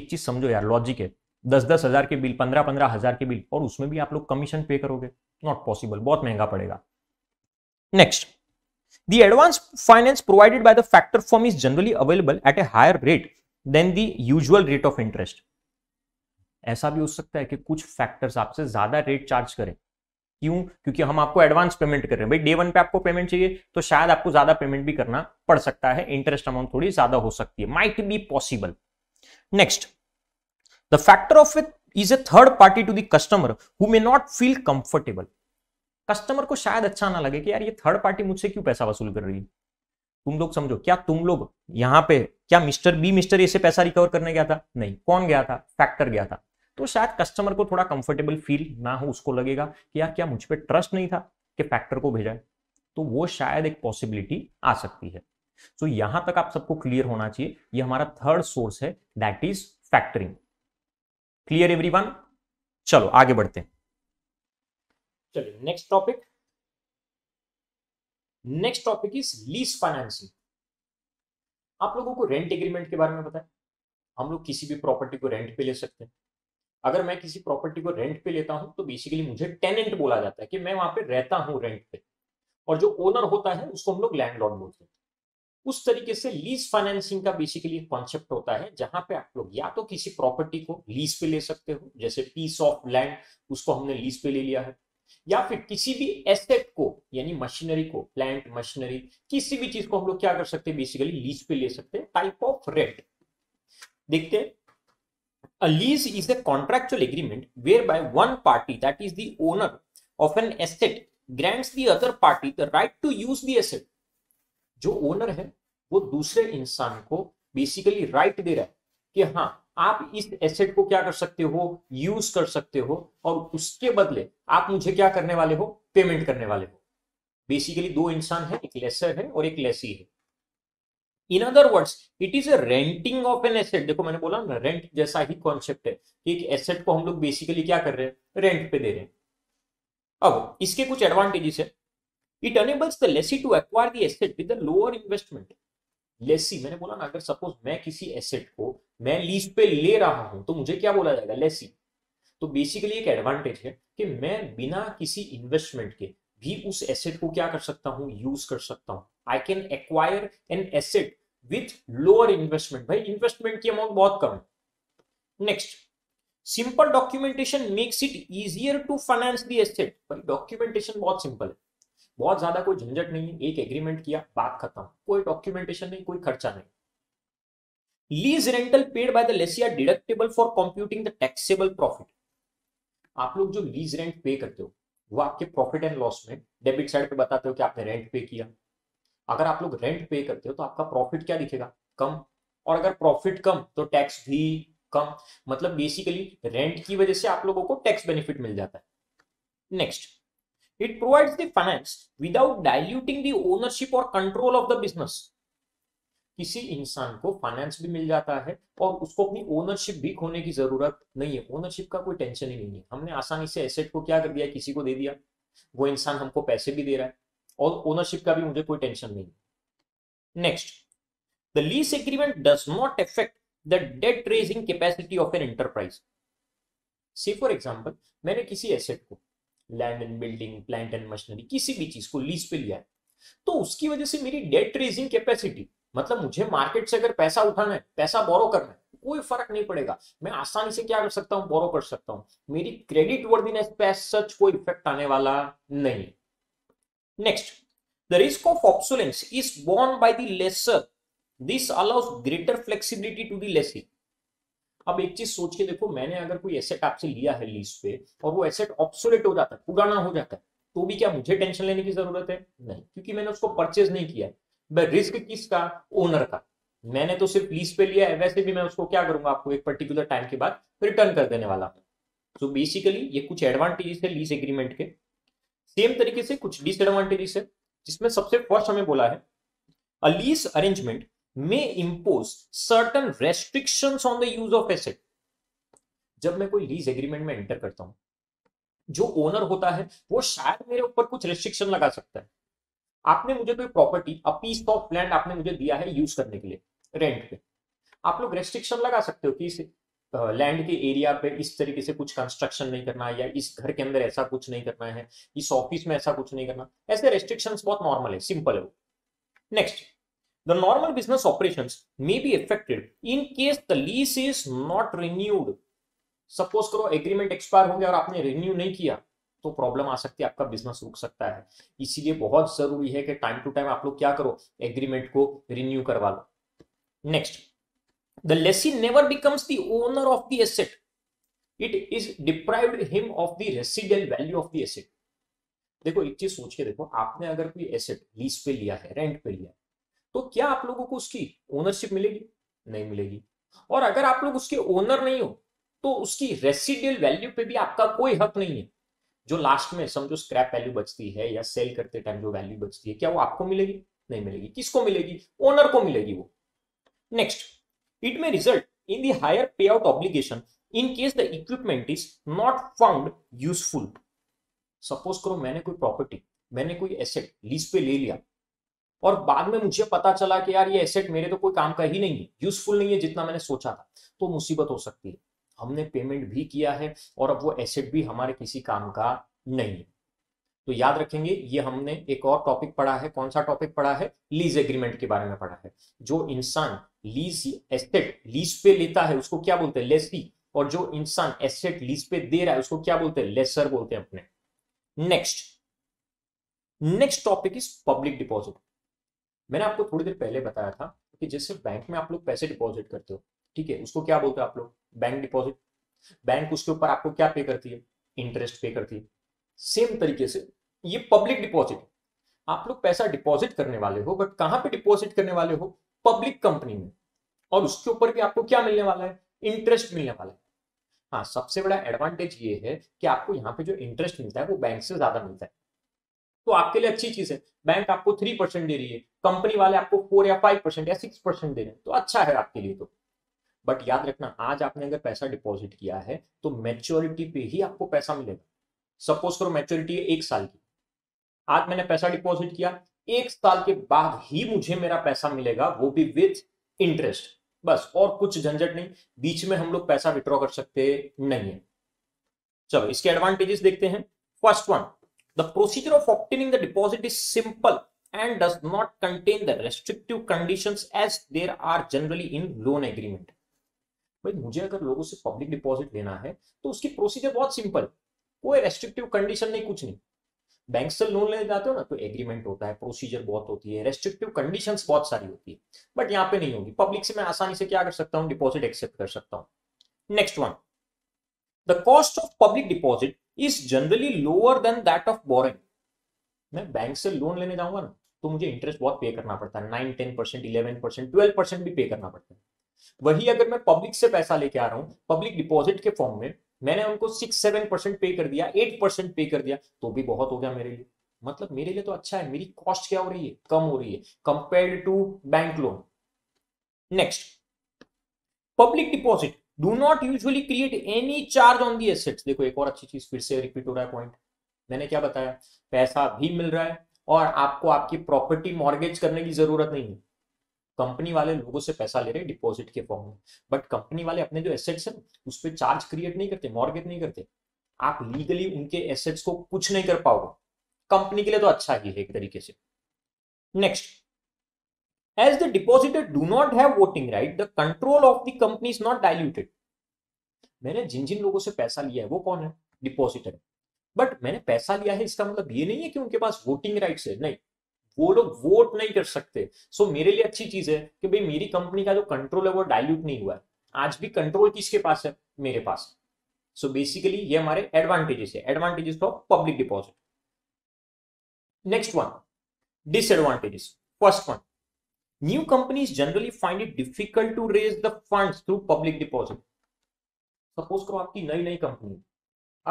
एक चीज समझो यार लॉजिक है दस दस हज़ार के बिल पंद्रह पंद्रह हज़ार के बिल और उसमें भी आप लोग कमीशन पे करोगे नॉट पॉसिबल बहुत महंगा पड़ेगा next the advance finance provided by the factor form is generally available at a higher rate than the usual rate of interest ऐसा भी हो सकता है कि कुछ फैक्टर्स आपसे ज्यादा रेट चार्ज करें क्यों क्योंकि हम आपको एडवांस पेमेंट कर रहे हैं भाई डे वन पे आपको पेमेंट चाहिए तो शायद आपको ज्यादा पेमेंट भी करना पड़ सकता है इंटरेस्ट अमाउंट थोड़ी ज्यादा हो सकती है might be possible next The factor of it is a third party to the customer who may not feel comfortable. Customer को शायद अच्छा ना लगे कि यार ये थर्ड पार्टी मुझसे क्यों पैसा वसूल कर रही है तुम लोग समझो क्या तुम लोग यहाँ पे क्या मिस्टर बी मिस्टर ऐसे पैसा रिकवर करने गया था नहीं कौन गया था फैक्टर गया था तो शायद कस्टमर को थोड़ा कंफर्टेबल फील ना हो उसको लगेगा कि यार क्या मुझ पर ट्रस्ट नहीं था कि फैक्टर को भेजा है तो वो शायद एक पॉसिबिलिटी आ सकती है सो so, यहां तक आप सबको क्लियर होना चाहिए ये हमारा थर्ड सोर्स है that is factoring clear everyone चलो आगे बढ़ते हैं चलिए next topic next topic is lease financing आप लोगों को रेंट एग्रीमेंट के बारे में बताए हम लोग किसी भी प्रॉपर्टी को रेंट पे ले सकते हैं अगर मैं किसी प्रॉपर्टी को रेंट पे लेता हूं तो बेसिकली मुझे टेनेंट बोला जाता है कि मैं वहां पे रहता हूं रेंट पे और जो ओनर होता है उसको हम लोग लैंड बोलते हैं उस तरीके से लीज फाइनेंसिंग का बेसिकली कॉन्सेप्ट होता है जहां पे आप लोग या तो किसी प्रॉपर्टी को लीज पे ले सकते हो जैसे पीस ऑफ लैंड उसको हमने लीज पे ले लिया है या फिर किसी भी एसेट को यानी मशीनरी को प्लांट मशीनरी किसी भी चीज को हम लोग क्या कर सकते हैं बेसिकली लीज पे ले सकते हैं टाइप ऑफ रेंट देखते हैं A lease is a contractual agreement whereby one party, that is the owner of an asset, grants the other party the right to use the जो ओनर है वो दूसरे इंसान को बेसिकली राइट right दे रहा है कि हाँ आप इस एसेट को क्या कर सकते हो यूज कर सकते हो और उसके बदले आप मुझे क्या करने वाले हो पेमेंट करने वाले हो बेसिकली दो इंसान है एक लेसर है और एक लेसी है in other words it is a renting of an asset देखो मैंने बोला ना रेंट जैसा ही कॉन्सेप्ट है एक एसेट को हम लोग बेसिकली क्या कर रहे हैं रेंट पे दे रहे हैं अब इसके कुछ एडवांटेजेस है it enables the lessee to acquire the asset with lower investment lessee मैंने बोला ना अगर सपोज मैं किसी एसेट को मैं लीज पे ले रहा हूं तो मुझे क्या बोला जाएगा लेसी तो बेसिकली एक एडवांटेज है कि मैं बिना किसी इन्वेस्टमेंट के भी उस एसेट को क्या कर सकता हूं यूज कर सकता हूं I can acquire an asset with lower investment भाई इन्वेस्टमेंट की अमाउंट बहुत कम है next simple documentation makes it easier to finance the asset भाई डॉक्यूमेंटेशन बहुत सिंपल है बहुत ज्यादा कोई झंझट नहीं है एक एग्रीमेंट किया बात खत्म कोई डॉक्यूमेंटेशन नहीं कोई खर्चा नहीं lease rental paid by the lessee are deductible for computing the taxable profit आप लोग जो लीज रेंट पे करते हो वो आपके प्रॉफिट एंड लॉस में डेबिट साइड पे बताते हो कि आपने रेंट पे किया अगर आप लोग रेंट पे करते हो तो आपका प्रॉफिट क्या दिखेगा कम और अगर प्रॉफिट कम तो टैक्स भी कम मतलब बेसिकली रेंट की वजह से आप लोगों को टैक्स बेनिफिट मिल जाता है next It provides the finance without diluting the ownership or control of the business. किसी इंसान को फाइनेंस भी मिल जाता है और उसको अपनी ओनरशिप भी खोने की जरूरत नहीं है ओनरशिप का कोई टेंशन ही नहीं है हमने आसानी से एसेट को क्या कर दिया किसी को दे दिया वो इंसान हमको पैसे भी दे रहा है और ओनरशिप का भी मुझे कोई टेंशन नहीं next the lease agreement does not affect the debt raising capacity of an enterprise see for example मैंने किसी एसेट को land and building plant and machinery किसी भी चीज को लीज पे लिया है तो उसकी वजह से मेरी डेट रेजिंग कैपेसिटी मतलब मुझे मार्केट से अगर पैसा उठाना है पैसा बोरो करना है कोई फर्क नहीं पड़ेगा मैं आसानी से क्या कर सकता हूँ बोरो कर सकता हूँ मेरी क्रेडिट वर्दीनेस पे सच कोई इफेक्ट आने वाला नहीं next the risk of obsolescence is borne by the lessor this allows greater flexibility to the lessee अब एक चीज सोच के देखो मैंने अगर कोई एसेट आपसे लिया है लीज पे और वो एसेट ऑप्सोलेट हो जाता है पुराना हो जाता है तो भी क्या मुझे टेंशन लेने की जरूरत है नहीं क्योंकि मैंने उसको परचेज नहीं किया है रिस्क किसका ओनर का मैंने तो सिर्फ लीज पे लिया है वैसे भी मैं उसको क्या करूंगा आपको एक पर्टिकुलर टाइम के बाद रिटर्न कर देने वाला हूँ तो बेसिकली ये कुछ एडवांटेजेस है लीज एग्रीमेंट के सेम तरीके से कुछ डिसएडवांटेजेस है जिसमें सबसे फर्स्ट हमें बोला है a lease arrangement may impose certain restrictions on the use of asset. जब मैं कोई लीज एग्रीमेंट में एंटर करता हूं जो ओनर होता है वो शायद मेरे ऊपर कुछ रेस्ट्रिक्शन लगा सकता है आपने मुझे कोई property a piece of land आपने मुझे दिया है यूज करने के लिए रेंट पे आप लोग रेस्ट्रिक्शन लगा सकते हो कि इस लैंड के एरिया पे इस तरीके से कुछ कंस्ट्रक्शन नहीं करना है या इस घर के अंदर ऐसा कुछ नहीं करना है इस ऑफिस में ऐसा कुछ नहीं करना ऐसे रेस्ट्रिक्शन बहुत नॉर्मल है सिंपल है वो next The normal business operations may be affected in case the lease is not renewed. suppose karo agreement expire ho gaya aur aapne renew nahi kiya तो प्रॉब्लम आ सकती है आपका बिजनेस रुक सकता है इसीलिए बहुत जरूरी है कि टाइम टू टाइम आप लोग क्या करो एग्रीमेंट को रिन्यू करवा लो next the lessee never becomes the owner of the asset it is deprived him of the resident value of the asset देखो एक चीज सोच के देखो आपने अगर कोई एसेट लीज पे लिया है रेंट पे लिया तो क्या आप लोगों को उसकी ओनरशिप मिलेगी नहीं मिलेगी और अगर आप लोग उसके ओनर नहीं हो तो उसकी रेसिडियल वैल्यू पे भी आपका कोई हक नहीं है जो लास्ट में समझो स्क्रैप वैल्यू बचती है या सेल करते टाइम जो वैल्यू बचती है क्या वो आपको मिलेगी नहीं मिलेगी किसको मिलेगी ओनर को मिलेगी वो next it may result in the higher pay out obligation in case the equipment is not found useful suppose करो मैंने कोई प्रॉपर्टी मैंने कोई एसेट लीज पे ले लिया और बाद में मुझे पता चला कि यार ये एसेट मेरे तो कोई काम का ही नहीं है यूजफुल नहीं है जितना मैंने सोचा था तो मुसीबत हो सकती है हमने पेमेंट भी किया है और अब वो एसेट भी हमारे किसी काम का नहीं है तो याद रखेंगे ये हमने एक और टॉपिक पढ़ा है कौन सा टॉपिक पढ़ा है लीज एग्रीमेंट के बारे में पढ़ा है जो इंसान लीज एसेट लीज पे लेता है उसको क्या बोलते हैं लेसी और जो इंसान एसेट लीज पे दे रहा है उसको क्या बोलते हैं लेसर बोलते हैं अपने next next topic is public deposit मैंने आपको थोड़ी देर पहले बताया था कि जैसे बैंक में आप लोग पैसे डिपॉजिट करते हो ठीक है उसको क्या बोलते हो आप लोग बैंक डिपॉजिट बैंक उसके ऊपर आपको क्या पे करती है इंटरेस्ट पे करती है सेम तरीके से ये पब्लिक डिपॉजिट आप लोग पैसा डिपॉजिट करने वाले हो बट कहाँ पे डिपॉजिट करने वाले हो पब्लिक कंपनी में और उसके ऊपर भी आपको क्या मिलने वाला है इंटरेस्ट मिलने वाला है हाँ सबसे बड़ा एडवांटेज ये है कि आपको यहाँ पे जो इंटरेस्ट मिलता है वो बैंक से ज्यादा मिलता है तो आपके लिए अच्छी चीज है बैंक आपको थ्री परसेंट दे रही है कंपनी वाले आपको फोर या फाइव परसेंट या सिक्स परसेंट दे रहे हैं तो अच्छा है आपके लिए तो बट याद रखना आज आपने अगर पैसा डिपॉजिट किया है तो मेच्योरिटी पे ही आपको पैसा मिलेगा सपोज करो मेच्योरिटी है एक साल की आज मैंने पैसा डिपॉजिट किया एक साल के बाद ही मुझे मेरा पैसा मिलेगा वो भी विथ इंटरेस्ट बस और कुछ झंझट नहीं बीच में हम लोग पैसा विड्रॉ कर सकते नहीं है चलो इसके एडवांटेजेस देखते हैं first one The procedure of obtaining the deposit is simple and does not contain the restrictive conditions as there are generally in loan agreement. भाई मुझे अगर लोगों से पब्लिक डिपॉजिट लेना है तो उसकी प्रोसीजर बहुत सिंपल कोई रेस्ट्रिक्टिव कंडीशन नहीं कुछ नहीं बैंक से लोन ले जाते हो ना तो एग्रीमेंट होता है प्रोसीजर बहुत होती है रेस्ट्रिक्टिव कंडीशन बहुत सारी होती है बट यहाँ पे नहीं होगी पब्लिक से मैं आसानी से क्या कर सकता हूँ डिपॉजिट एक्सेप्ट कर सकता हूँ next one the cost of public deposit is generally lower than that of borrowing मैं बैंक से लोन लेने जाऊंगा ना तो मुझे इंटरेस्ट बहुत पे करना पड़ता है nine ten percent eleven percent twelve percent भी पे करना पड़ता है वही अगर मैं पब्लिक से पैसा लेके आ रहा हूं पब्लिक डिपॉजिट के फॉर्म में मैंने उनको सिक्स सेवन परसेंट पे कर दिया एट परसेंट पे कर दिया तो भी बहुत हो गया मेरे लिए मतलब मेरे लिए तो अच्छा है मेरी कॉस्ट क्या हो रही है कम हो रही है compare to bank loan next public deposit do not usually create any charge on the assets देखो एक और अच्छी चीज फिर से रिपीट हो रहा है पॉइंट मैंने क्या बताया पैसा भी मिल रहा है और आपको आपकी प्रॉपर्टी मॉर्गेज करने की जरूरत नहीं है कंपनी वाले लोगों से पैसा ले रहे डिपॉजिट के फॉर्म में बट कंपनी वाले अपने जो एसेट्स हैं उस पर चार्ज क्रिएट नहीं करते मॉर्गेज नहीं करते आप लीगली उनके एसेट्स को कुछ नहीं कर पाओगे कंपनी के लिए तो अच्छा ही है एक तरीके से next As the depositor do not have voting right, the control of the company is not diluted. मैंने जिन जिन लोगों से पैसा लिया है वो कौन है डिपॉजिटर बट मैंने पैसा लिया है इसका मतलब ये नहीं है कि उनके पास वोटिंग राइट्स है नहीं वो लोग वोट नहीं कर सकते सो so, मेरे लिए अच्छी चीज है कि भाई मेरी कंपनी का जो कंट्रोल है वो डाइल्यूट नहीं हुआ है आज भी कंट्रोल किसके पास है मेरे पास सो so, बेसिकली ये हमारे एडवांटेजेस है advantages of public deposit next one disadvantages first one new companies generally find it difficult to raise the funds through public deposit suppose करो आपकी नई नई कंपनी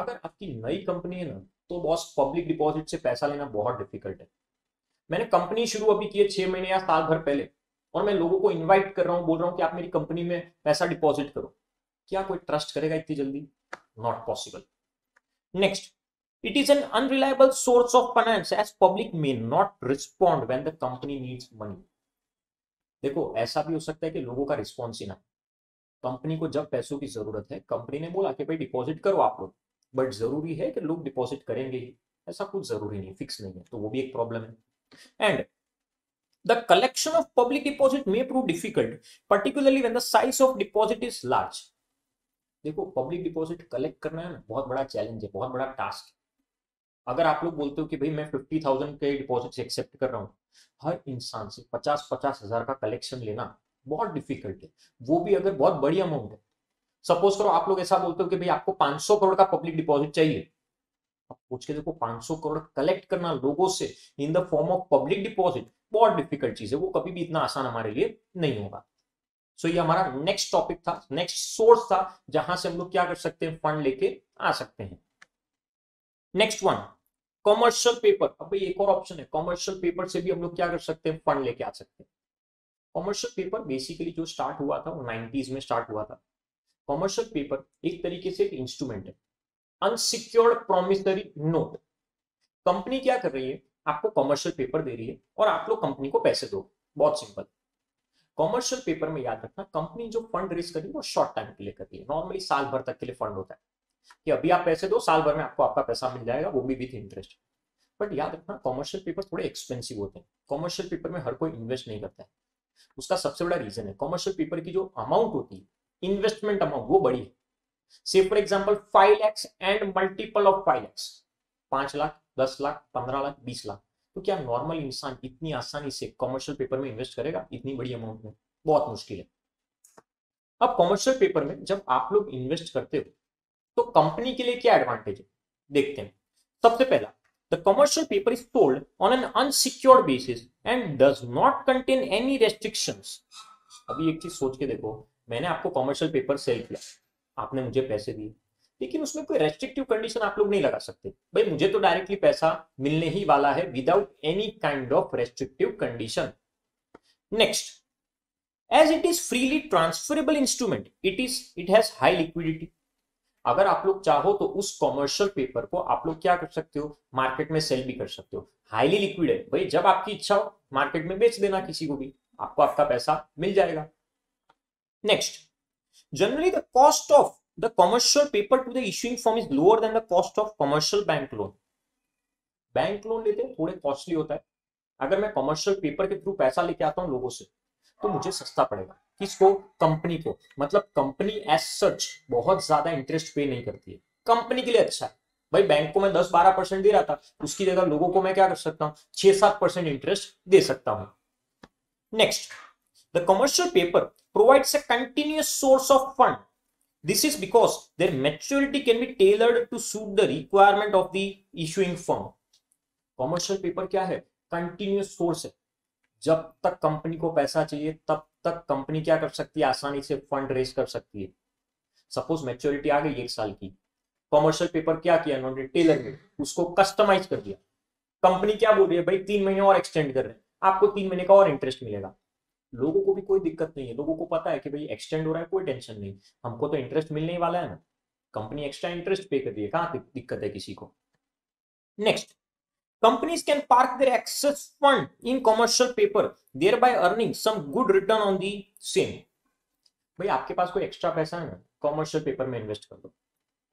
अगर आपकी नई कंपनी है ना तो बॉस पब्लिक डिपॉजिट से पैसा लेना बहुत डिफिकल्ट है मैंने कंपनी शुरू अभी किए छह महीने या साल भर पहले और मैं लोगों को इनवाइट कर रहा हूँ बोल रहा हूँ कि आप मेरी कंपनी में पैसा डिपॉजिट करो क्या कोई ट्रस्ट करेगा इतनी जल्दी not possible next it is an unreliable source of finance as public may not respond when the company needs money देखो ऐसा भी हो सकता है कि लोगों का रिस्पॉन्स ही ना कंपनी को जब पैसों की जरूरत है कंपनी ने बोला कि भाई डिपॉजिट करो आप लोग बट जरूरी है कि लोग डिपॉजिट करेंगे ही ऐसा कुछ जरूरी नहीं फिक्स नहीं है तो वो भी एक प्रॉब्लम है and the collection of public deposit may prove difficult particularly when the size of deposit is large देखो पब्लिक डिपॉजिट कलेक्ट करना है ना बहुत बड़ा चैलेंज है बहुत बड़ा टास्क अगर आप लोग बोलते हो कि भाई मैं फिफ्टी थाउजेंड के डिपॉजिट एक्सेप्ट कर रहा हूँ हर इंसान से पचास पचास हजार का कलेक्शन लेना बहुत डिफिकल्ट है वो भी अगर बहुत बड़ी अमाउंट है सपोज करो आप लोग ऐसा बोलते हो कि भाई आपको 500 करोड़ का पब्लिक डिपॉजिट चाहिए अब पूछ के देखो 500 करोड़ कलेक्ट करना लोगों से in the form of public deposit बहुत डिफिकल्ट चीज है वो कभी भी इतना आसान हमारे लिए नहीं होगा सो so, ये हमारा नेक्स्ट टॉपिक था नेक्स्ट सोर्स था जहां से हम लोग क्या कर सकते हैं फंड लेके आ सकते हैं नेक्स्ट वन कॉमर्शियल पेपर अब एक और ऑप्शन है कॉमर्शियल पेपर से भी हम लोग क्या कर सकते हैं फंड लेके आ सकते हैं कॉमर्शियल पेपर बेसिकली जो स्टार्ट हुआ था वो नाइनटीज में स्टार्ट हुआ था कॉमर्शियल पेपर एक तरीके से एक इंस्ट्रूमेंट है अनसिक्योर्ड प्रोमिसरी नोट कंपनी क्या कर रही है आपको कॉमर्शियल पेपर दे रही है और आप लोग कंपनी को पैसे दो बहुत सिंपल कॉमर्शियल पेपर में याद रखना कंपनी जो फंड रेस करी है वो शॉर्ट टाइम के लिए कर रही है नॉर्मली साल भर तक के लिए फंड होता है कि अभी आप पैसे दो साल भर में आपको आपका पैसा मिल जाएगा वो भी विथ इंटरेस्ट बट याद रखना कॉमर्शियल पेपर थोड़े एक्सपेंसिव होते हैं कॉमर्शियल पेपर में हर कोई इन्वेस्ट नहीं करता है उसका सबसे बड़ा रीजन है कॉमर्शियल पेपर की जो अमाउंट होती है इन्वेस्टमेंट अमाउंट वो बड़ी है से for example five lakhs and multiple of five lakhs पांच लाख दस लाख पंद्रह लाख बीस लाख तो क्या नॉर्मल इंसान इतनी आसानी से कॉमर्शियल पेपर में इन्वेस्ट करेगा इतनी बड़ी अमाउंट में बहुत मुश्किल है अब कॉमर्शियल पेपर में जब आप लोग इन्वेस्ट करते हो तो कंपनी के लिए क्या एडवांटेज है देखते हैं सबसे पहला the commercial paper is sold on an unsecured basis and does not contain any restriction अभी एक चीज सोच के देखो मैंने आपको कॉमर्शियल पेपर सेल किया आपने मुझे पैसे दिए लेकिन उसमें कोई रेस्ट्रिक्टिव कंडीशन आप लोग नहीं लगा सकते भाई मुझे तो डायरेक्टली पैसा मिलने ही वाला है without any kind of restrictive condition next as it is freely transferable instrument it is it has high liquidity अगर आप लोग चाहो तो उस कॉमर्शियल पेपर को आप लोग क्या कर सकते हो मार्केट में सेल भी कर सकते हो हाईली लिक्विड है भाई जब आपकी इच्छा हो मार्केट में बेच देना किसी को भी आपको आपका पैसा मिल जाएगा next generally the cost of the commercial paper to the issuing firm is lower than the cost of commercial bank loan bank loan लेते हैं थोड़े कॉस्टली होता है अगर मैं कॉमर्शियल पेपर के थ्रू पैसा लेके आता हूँ लोगों से तो मुझे सस्ता पड़ेगा किसको कंपनी को मतलब कंपनी एज सच बहुत ज्यादा इंटरेस्ट पे नहीं करती है कंपनी के लिए अच्छा है भाई बैंक को मैं दस बारह परसेंट दे रहा था उसकी जगह लोगों को मैं क्या कर सकता हूं छह सात परसेंट इंटरेस्ट दे सकता हूं next the commercial paper provides a continuous source of fund this is because their maturity can be tailored to suit the requirement of the issuing firm. Commercial paper क्या है कंटिन्यूस सोर्स है जब तक company को पैसा चाहिए तब तक कंपनी क्या कर सकती है आसानी से फंड रेज कर सकती है सपोज मेच्योरिटी आ गई एक साल की कॉमर्शियल पेपर क्या किया उन्होंने टेलर में उसको कस्टमाइज कर दिया कंपनी क्या बोल रही है भाई तीन महीने और एक्सटेंड कर रहे हैं आपको तीन महीने का और इंटरेस्ट मिलेगा लोगों को भी कोई दिक्कत नहीं है लोगों को पता है कि भाई एक्सटेंड हो रहा है कोई टेंशन नहीं हमको तो इंटरेस्ट मिलने ही वाला है ना कंपनी एक्स्ट्रा इंटरेस्ट पे कर रही है कहाँ दिक्कत है किसी को next Companies can park their excess fund in commercial paper, thereby earning some good return on the same. भाई आपके पास कोई एक्स्ट्रा पैसा है ना कॉमर्शियल पेपर में इन्वेस्ट कर दो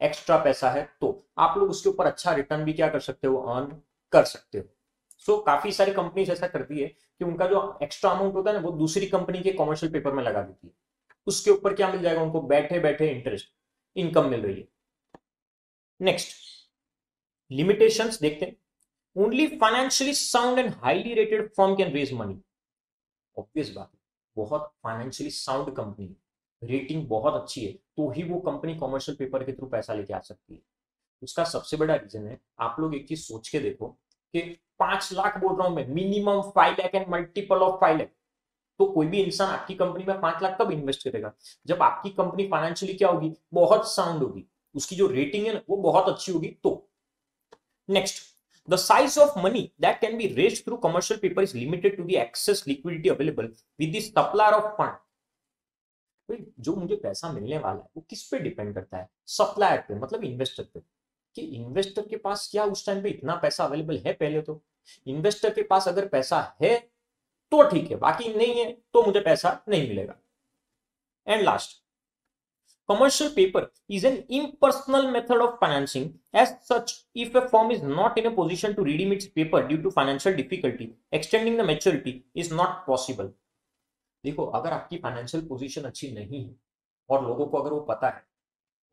एक्स्ट्रा पैसा है तो आप लोग उसके ऊपर अच्छा रिटर्न भी क्या कर सकते हो अर्न कर सकते हो सो so, काफी सारी कंपनीज ऐसा करती है कि उनका जो एक्स्ट्रा अमाउंट होता है ना वो दूसरी कंपनी के कॉमर्शियल पेपर में लगा देती है उसके ऊपर क्या मिल जाएगा उनको बैठे बैठे इंटरेस्ट इनकम मिल रही है नेक्स्ट लिमिटेशंस देखते हैं only financially sound and highly rated firm can raise money obvious बात बहुत फाइनेंशियली साउंड कंपनी है रेटिंग बहुत अच्छी है तो ही वो कंपनी कॉमर्शियल पेपर के थ्रू पैसा लेके आ सकती है उसका सबसे बड़ा रीजन है आप लोग एक चीज सोच के देखो कि पांच लाख बोल रहा हूं मैं minimum five lakh and multiple of five lakh तो कोई भी इंसान आपकी कंपनी में पांच लाख तब इन्वेस्ट करेगा जब आपकी कंपनी फाइनेंशियली क्या होगी बहुत साउंड होगी उसकी जो रेटिंग है ना वो बहुत अच्छी होगी तो next The size of money that can be raised through commercial paper is limited to the excess liquidity available with the supplier of fund. जो मुझे पैसा मिलने वाला है वो किस पे डिपेंड करता है सप्लायर पे मतलब इन्वेस्टर पे कि इन्वेस्टर के पास क्या उस टाइम पे इतना पैसा अवेलेबल है पहले तो इन्वेस्टर के पास अगर पैसा है तो ठीक है बाकी नहीं है तो मुझे पैसा नहीं मिलेगा and last Commercial paper is an impersonal method of financing. As such, if a firm is not in a position to redeem its paper due to financial difficulty, extending the maturity is not possible. देखो अगर आपकी financial position अच्छी नहीं है और लोगों को अगर वो पता है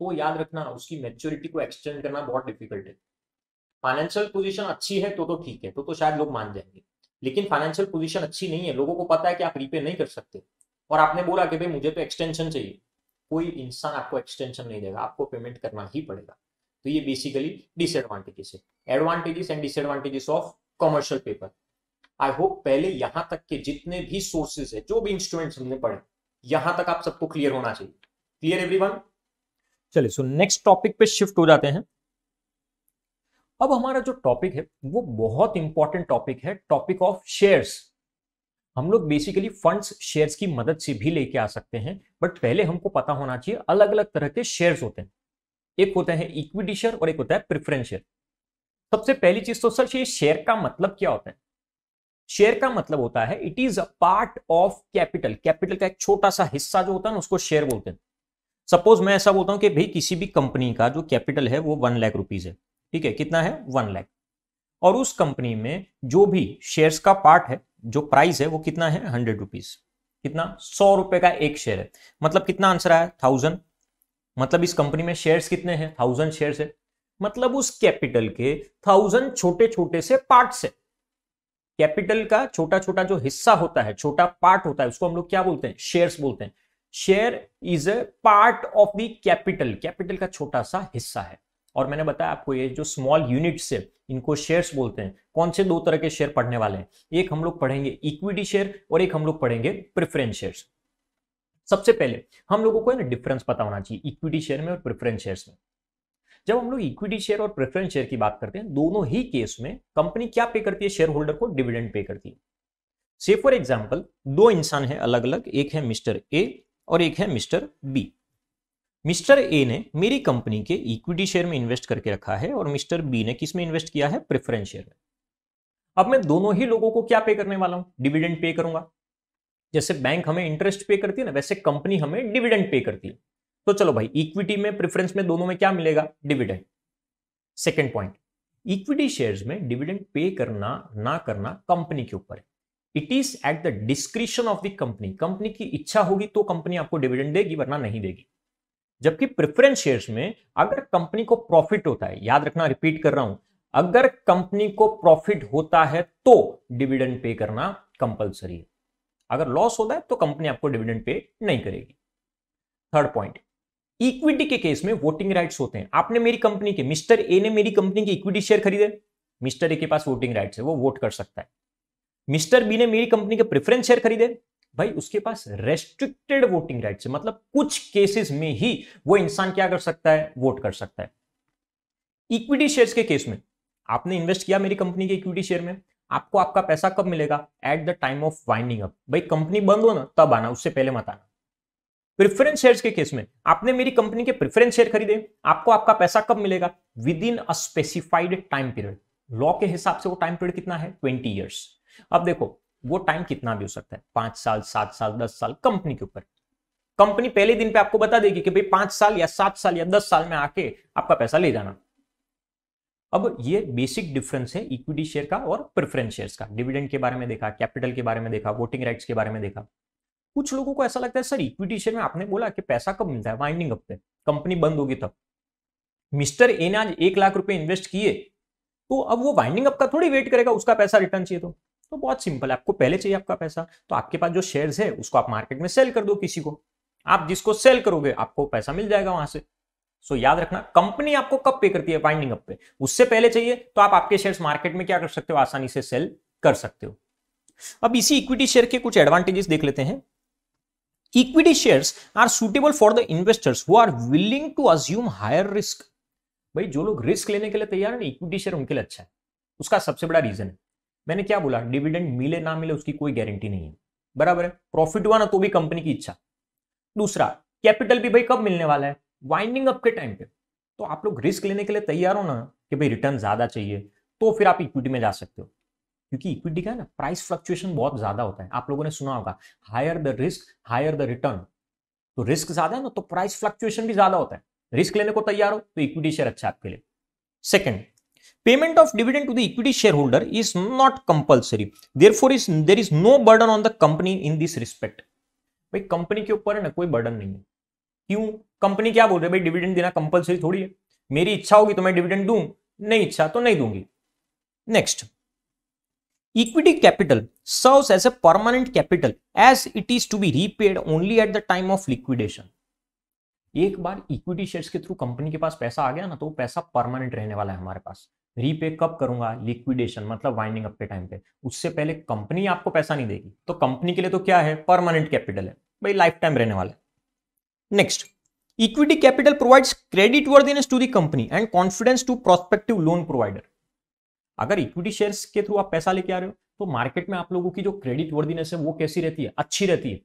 तो याद रखना उसकी मेच्योरिटी को एक्सटेंड करना बहुत डिफिकल्ट है फाइनेंशियल पोजीशन अच्छी है तो तो ठीक है तो तो शायद लोग मान जाएंगे लेकिन फाइनेंशियल पोजीशन अच्छी नहीं है लोगों को पता है कि आप रीपे नहीं कर सकते और आपने बोला कि भाई मुझे तो एक्सटेंशन चाहिए कोई इंसान आपको एक्सटेंशन नहीं देगा आपको पेमेंट करना ही पड़ेगा तो ये बेसिकली डिसएडवांटेजेस है advantages and disadvantages of commercial paper I hope पहले यहां तक के जितने भी सोर्सेज है जो भी इंस्ट्रूमेंट्स हमने पढ़े यहां तक आप सबको क्लियर होना चाहिए क्लियर एवरीवन चलिए सो नेक्स्ट टॉपिक पे शिफ्ट हो जाते हैं अब हमारा जो टॉपिक है वो बहुत इंपॉर्टेंट टॉपिक है टॉपिक ऑफ शेयर्स हम लोग बेसिकली फंड्स शेयर्स की मदद से भी लेके आ सकते हैं बट पहले हमको पता होना चाहिए अलग अलग तरह के शेयर्स होते हैं एक होता है इक्विटी शेयर और एक होता है प्रिफरेंस शेयर सबसे पहली चीज तो सर ये शेयर का मतलब क्या होता है शेयर का मतलब होता है it is a part of capital capital का एक छोटा सा हिस्सा जो होता है ना उसको शेयर बोलते हैं सपोज मैं ऐसा बोलता हूं कि भाई किसी भी कंपनी का जो कैपिटल है वो वन लाख रुपीज है ठीक है कितना है वन लाख और उस कंपनी में जो भी शेयर्स का पार्ट है जो प्राइस है वो कितना है हंड्रेड रुपीज कितना सौ रुपए का एक शेयर है मतलब कितना आंसर आया थाउजेंड मतलब इस कंपनी में शेयर्स कितने हैं थाउजेंड शेयर है मतलब उस कैपिटल के थाउजेंड छोटे छोटे से पार्ट्स है कैपिटल का छोटा छोटा जो हिस्सा होता है छोटा पार्ट होता है उसको हम लोग क्या बोलते हैं शेयर्स बोलते हैं share is a part of the capital capital का छोटा सा हिस्सा है और मैंने बताया आपको ये जो स्मॉल यूनिट्स है इनको शेयर्स बोलते हैं कौन से दो तरह के शेयर पढ़ने वाले हैं एक हम लोग पढ़ेंगे इक्विटी शेयर और एक हम लोग पढ़ेंगे प्रिफरेंस शेयर सबसे पहले हम लोगों को ना डिफरेंस पता होना चाहिए इक्विटी शेयर में और प्रेफरेंस शेयर में जब हम लोग इक्विटी शेयर और प्रेफरेंस शेयर की बात करते हैं दोनों ही केस में कंपनी क्या पे करती है शेयर होल्डर को डिविडेंड पे करती है से फॉर एग्जाम्पल दो इंसान है अलग अलग एक है मिस्टर ए और एक है मिस्टर बी मिस्टर ए ने मेरी कंपनी के इक्विटी शेयर में इन्वेस्ट करके रखा है और मिस्टर बी ने किस में इन्वेस्ट किया है प्रेफरेंस शेयर में अब मैं दोनों ही लोगों को क्या पे करने वाला हूं डिविडेंड पे करूंगा जैसे बैंक हमें इंटरेस्ट पे करती है ना वैसे कंपनी हमें डिविडेंड पे करती है तो चलो भाई इक्विटी में प्रेफरेंस में दोनों में क्या मिलेगा dividend second point equity shares में डिविडेंड पे करना ना करना कंपनी के ऊपर it is at the description of the company company की इच्छा होगी तो कंपनी आपको डिविडेंड देगी वरना नहीं देगी जबकि प्रिफरेंस शेयर्स में अगर कंपनी को प्रॉफिट होता है याद रखना रिपीट कर रहा हूं अगर कंपनी को प्रॉफिट होता है तो डिविडेंड पे करना कंपलसरी है अगर लॉस होता है तो कंपनी आपको डिविडेंड पे नहीं करेगी थर्ड पॉइंट इक्विटी के केस में वोटिंग राइट्स होते हैं आपने मेरी कंपनी के मिस्टर ए ने मेरी कंपनी के इक्विटी शेयर खरीदे मिस्टर ए के पास वोटिंग राइट्स है वो वोट कर सकता है मिस्टर बी ने मेरी कंपनी के प्रेफरेंस शेयर खरीदे भाई उसके पास रेस्ट्रिक्टेड वोटिंग राइट है मतलब कुछ केसेस में ही वो इंसान क्या कर सकता है वोट कर सकता है इक्विटी शेयर्स के केस में आपने इन्वेस्ट किया मेरी कंपनी के इक्विटी शेयर में आपको आपका पैसा कब मिलेगा at the time of winding up भाई कंपनी बंद हो ना तब आना उससे पहले मत आना प्रिफरेंस शेयर्स के केस में आपने मेरी कंपनी के प्रिफरेंस शेयर खरीदे आपको आपका पैसा कब मिलेगा within a specified time period law के हिसाब से वो टाइम पीरियड कितना है ट्वेंटी ईयर्स अब देखो वो टाइम कितना भी हो सकता है पांच साल सात साल दस साल कंपनी के ऊपर कंपनी पहले दिन पे आपको बता देगी कि भाई पांच साल या सात साल या दस साल में आके आपका पैसा ले जाना अब ये बेसिक डिफरेंस है इक्विटी शेयर का और प्रेफरेंस शेयर्स का डिविडेंड के बारे में देखा कैपिटल के बारे में देखा वोटिंग राइट्स के बारे में देखा कुछ लोगों को ऐसा लगता है सर इक्विटी शेयर में आपने बोला कि पैसा कब मिलता है वाइंडिंग अप पे कंपनी बंद होगी तब मिस्टर ए ने आज एक लाख रुपए इन्वेस्ट किए तो अब वो वाइंडिंग अप का थोड़ी वेट करेगा उसका पैसा रिटर्न चाहिए तो तो बहुत सिंपल है आपको पहले चाहिए आपका पैसा तो आपके पास जो शेयर है उसको आप मार्केट में सेल कर दो किसी को आप जिसको सेल करोगे आपको पैसा मिल जाएगा वहां से सो so, याद रखना कंपनी आपको कब पे करती है बाइंडिंग अप पे उससे पहले चाहिए तो आप आपके शेयर्स मार्केट में क्या कर सकते हो आसानी से सेल कर सकते हो अब इसी इक्विटी शेयर के कुछ एडवांटेजेस देख लेते हैं equity shares are suitable for the investors who are willing to assume higher risk भाई जो लोग रिस्क लेने के लिए तैयार है ना इक्विटी शेयर उनके लिए अच्छा है उसका सबसे बड़ा रीजन है मैंने क्या बोला डिविडेंड मिले ना मिले उसकी कोई गारंटी नहीं है बराबर है प्रॉफिट हुआ ना तो भी कंपनी की इच्छा दूसरा कैपिटल भी भाई कब मिलने वाला है वाइंडिंग अप के टाइम पे तो आप लोग रिस्क लेने के लिए तैयार हो ना कि भाई रिटर्न ज्यादा चाहिए तो फिर आप इक्विटी में जा सकते हो क्योंकि इक्विटी का ना प्राइस फ्लक्चुएशन बहुत ज्यादा होता है आप लोगों ने सुना होगा higher the risk higher the return तो रिस्क ज्यादा है ना तो प्राइस फ्लक्चुएशन भी ज्यादा होता है रिस्क लेने को तैयार हो तो इक्विटी शेयर अच्छा आपके लिए second Payment of dividend to the equity shareholder is not compulsory. Therefore, is there is no burden on the company in this respect. भाई कंपनी के ऊपर है ना कोई बर्डन नहीं है क्यों कंपनी क्या बोल रही भाई डिविडेंड देना कंपलसरी थोड़ी है मेरी इच्छा होगी तो मैं डिविडेंड दूं नहीं इच्छा तो नहीं दूंगी next equity capital serve as a permanent capital as it is to be repaid only at the time of liquidation एक बार इक्विटी शेयर्स के थ्रू कंपनी के पास पैसा आ गया ना तो पैसा परमानेंट रहने वाला है हमारे पास रीपे कब करूंगा लिक्विडेशन मतलब वाइंडिंग अप के टाइम पे उससे पहले कंपनी आपको पैसा नहीं देगी तो कंपनी के लिए तो क्या है परमानेंट कैपिटल है भाई लाइफ टाइम रहने वाला है next equity capital provides credit worthiness to the company and confidence to prospective loan provider अगर इक्विटी शेयर्स के थ्रू आप पैसा लेके आ रहे हो तो मार्केट में आप लोगों की जो क्रेडिट वर्दीनेस है वो कैसी रहती है अच्छी रहती है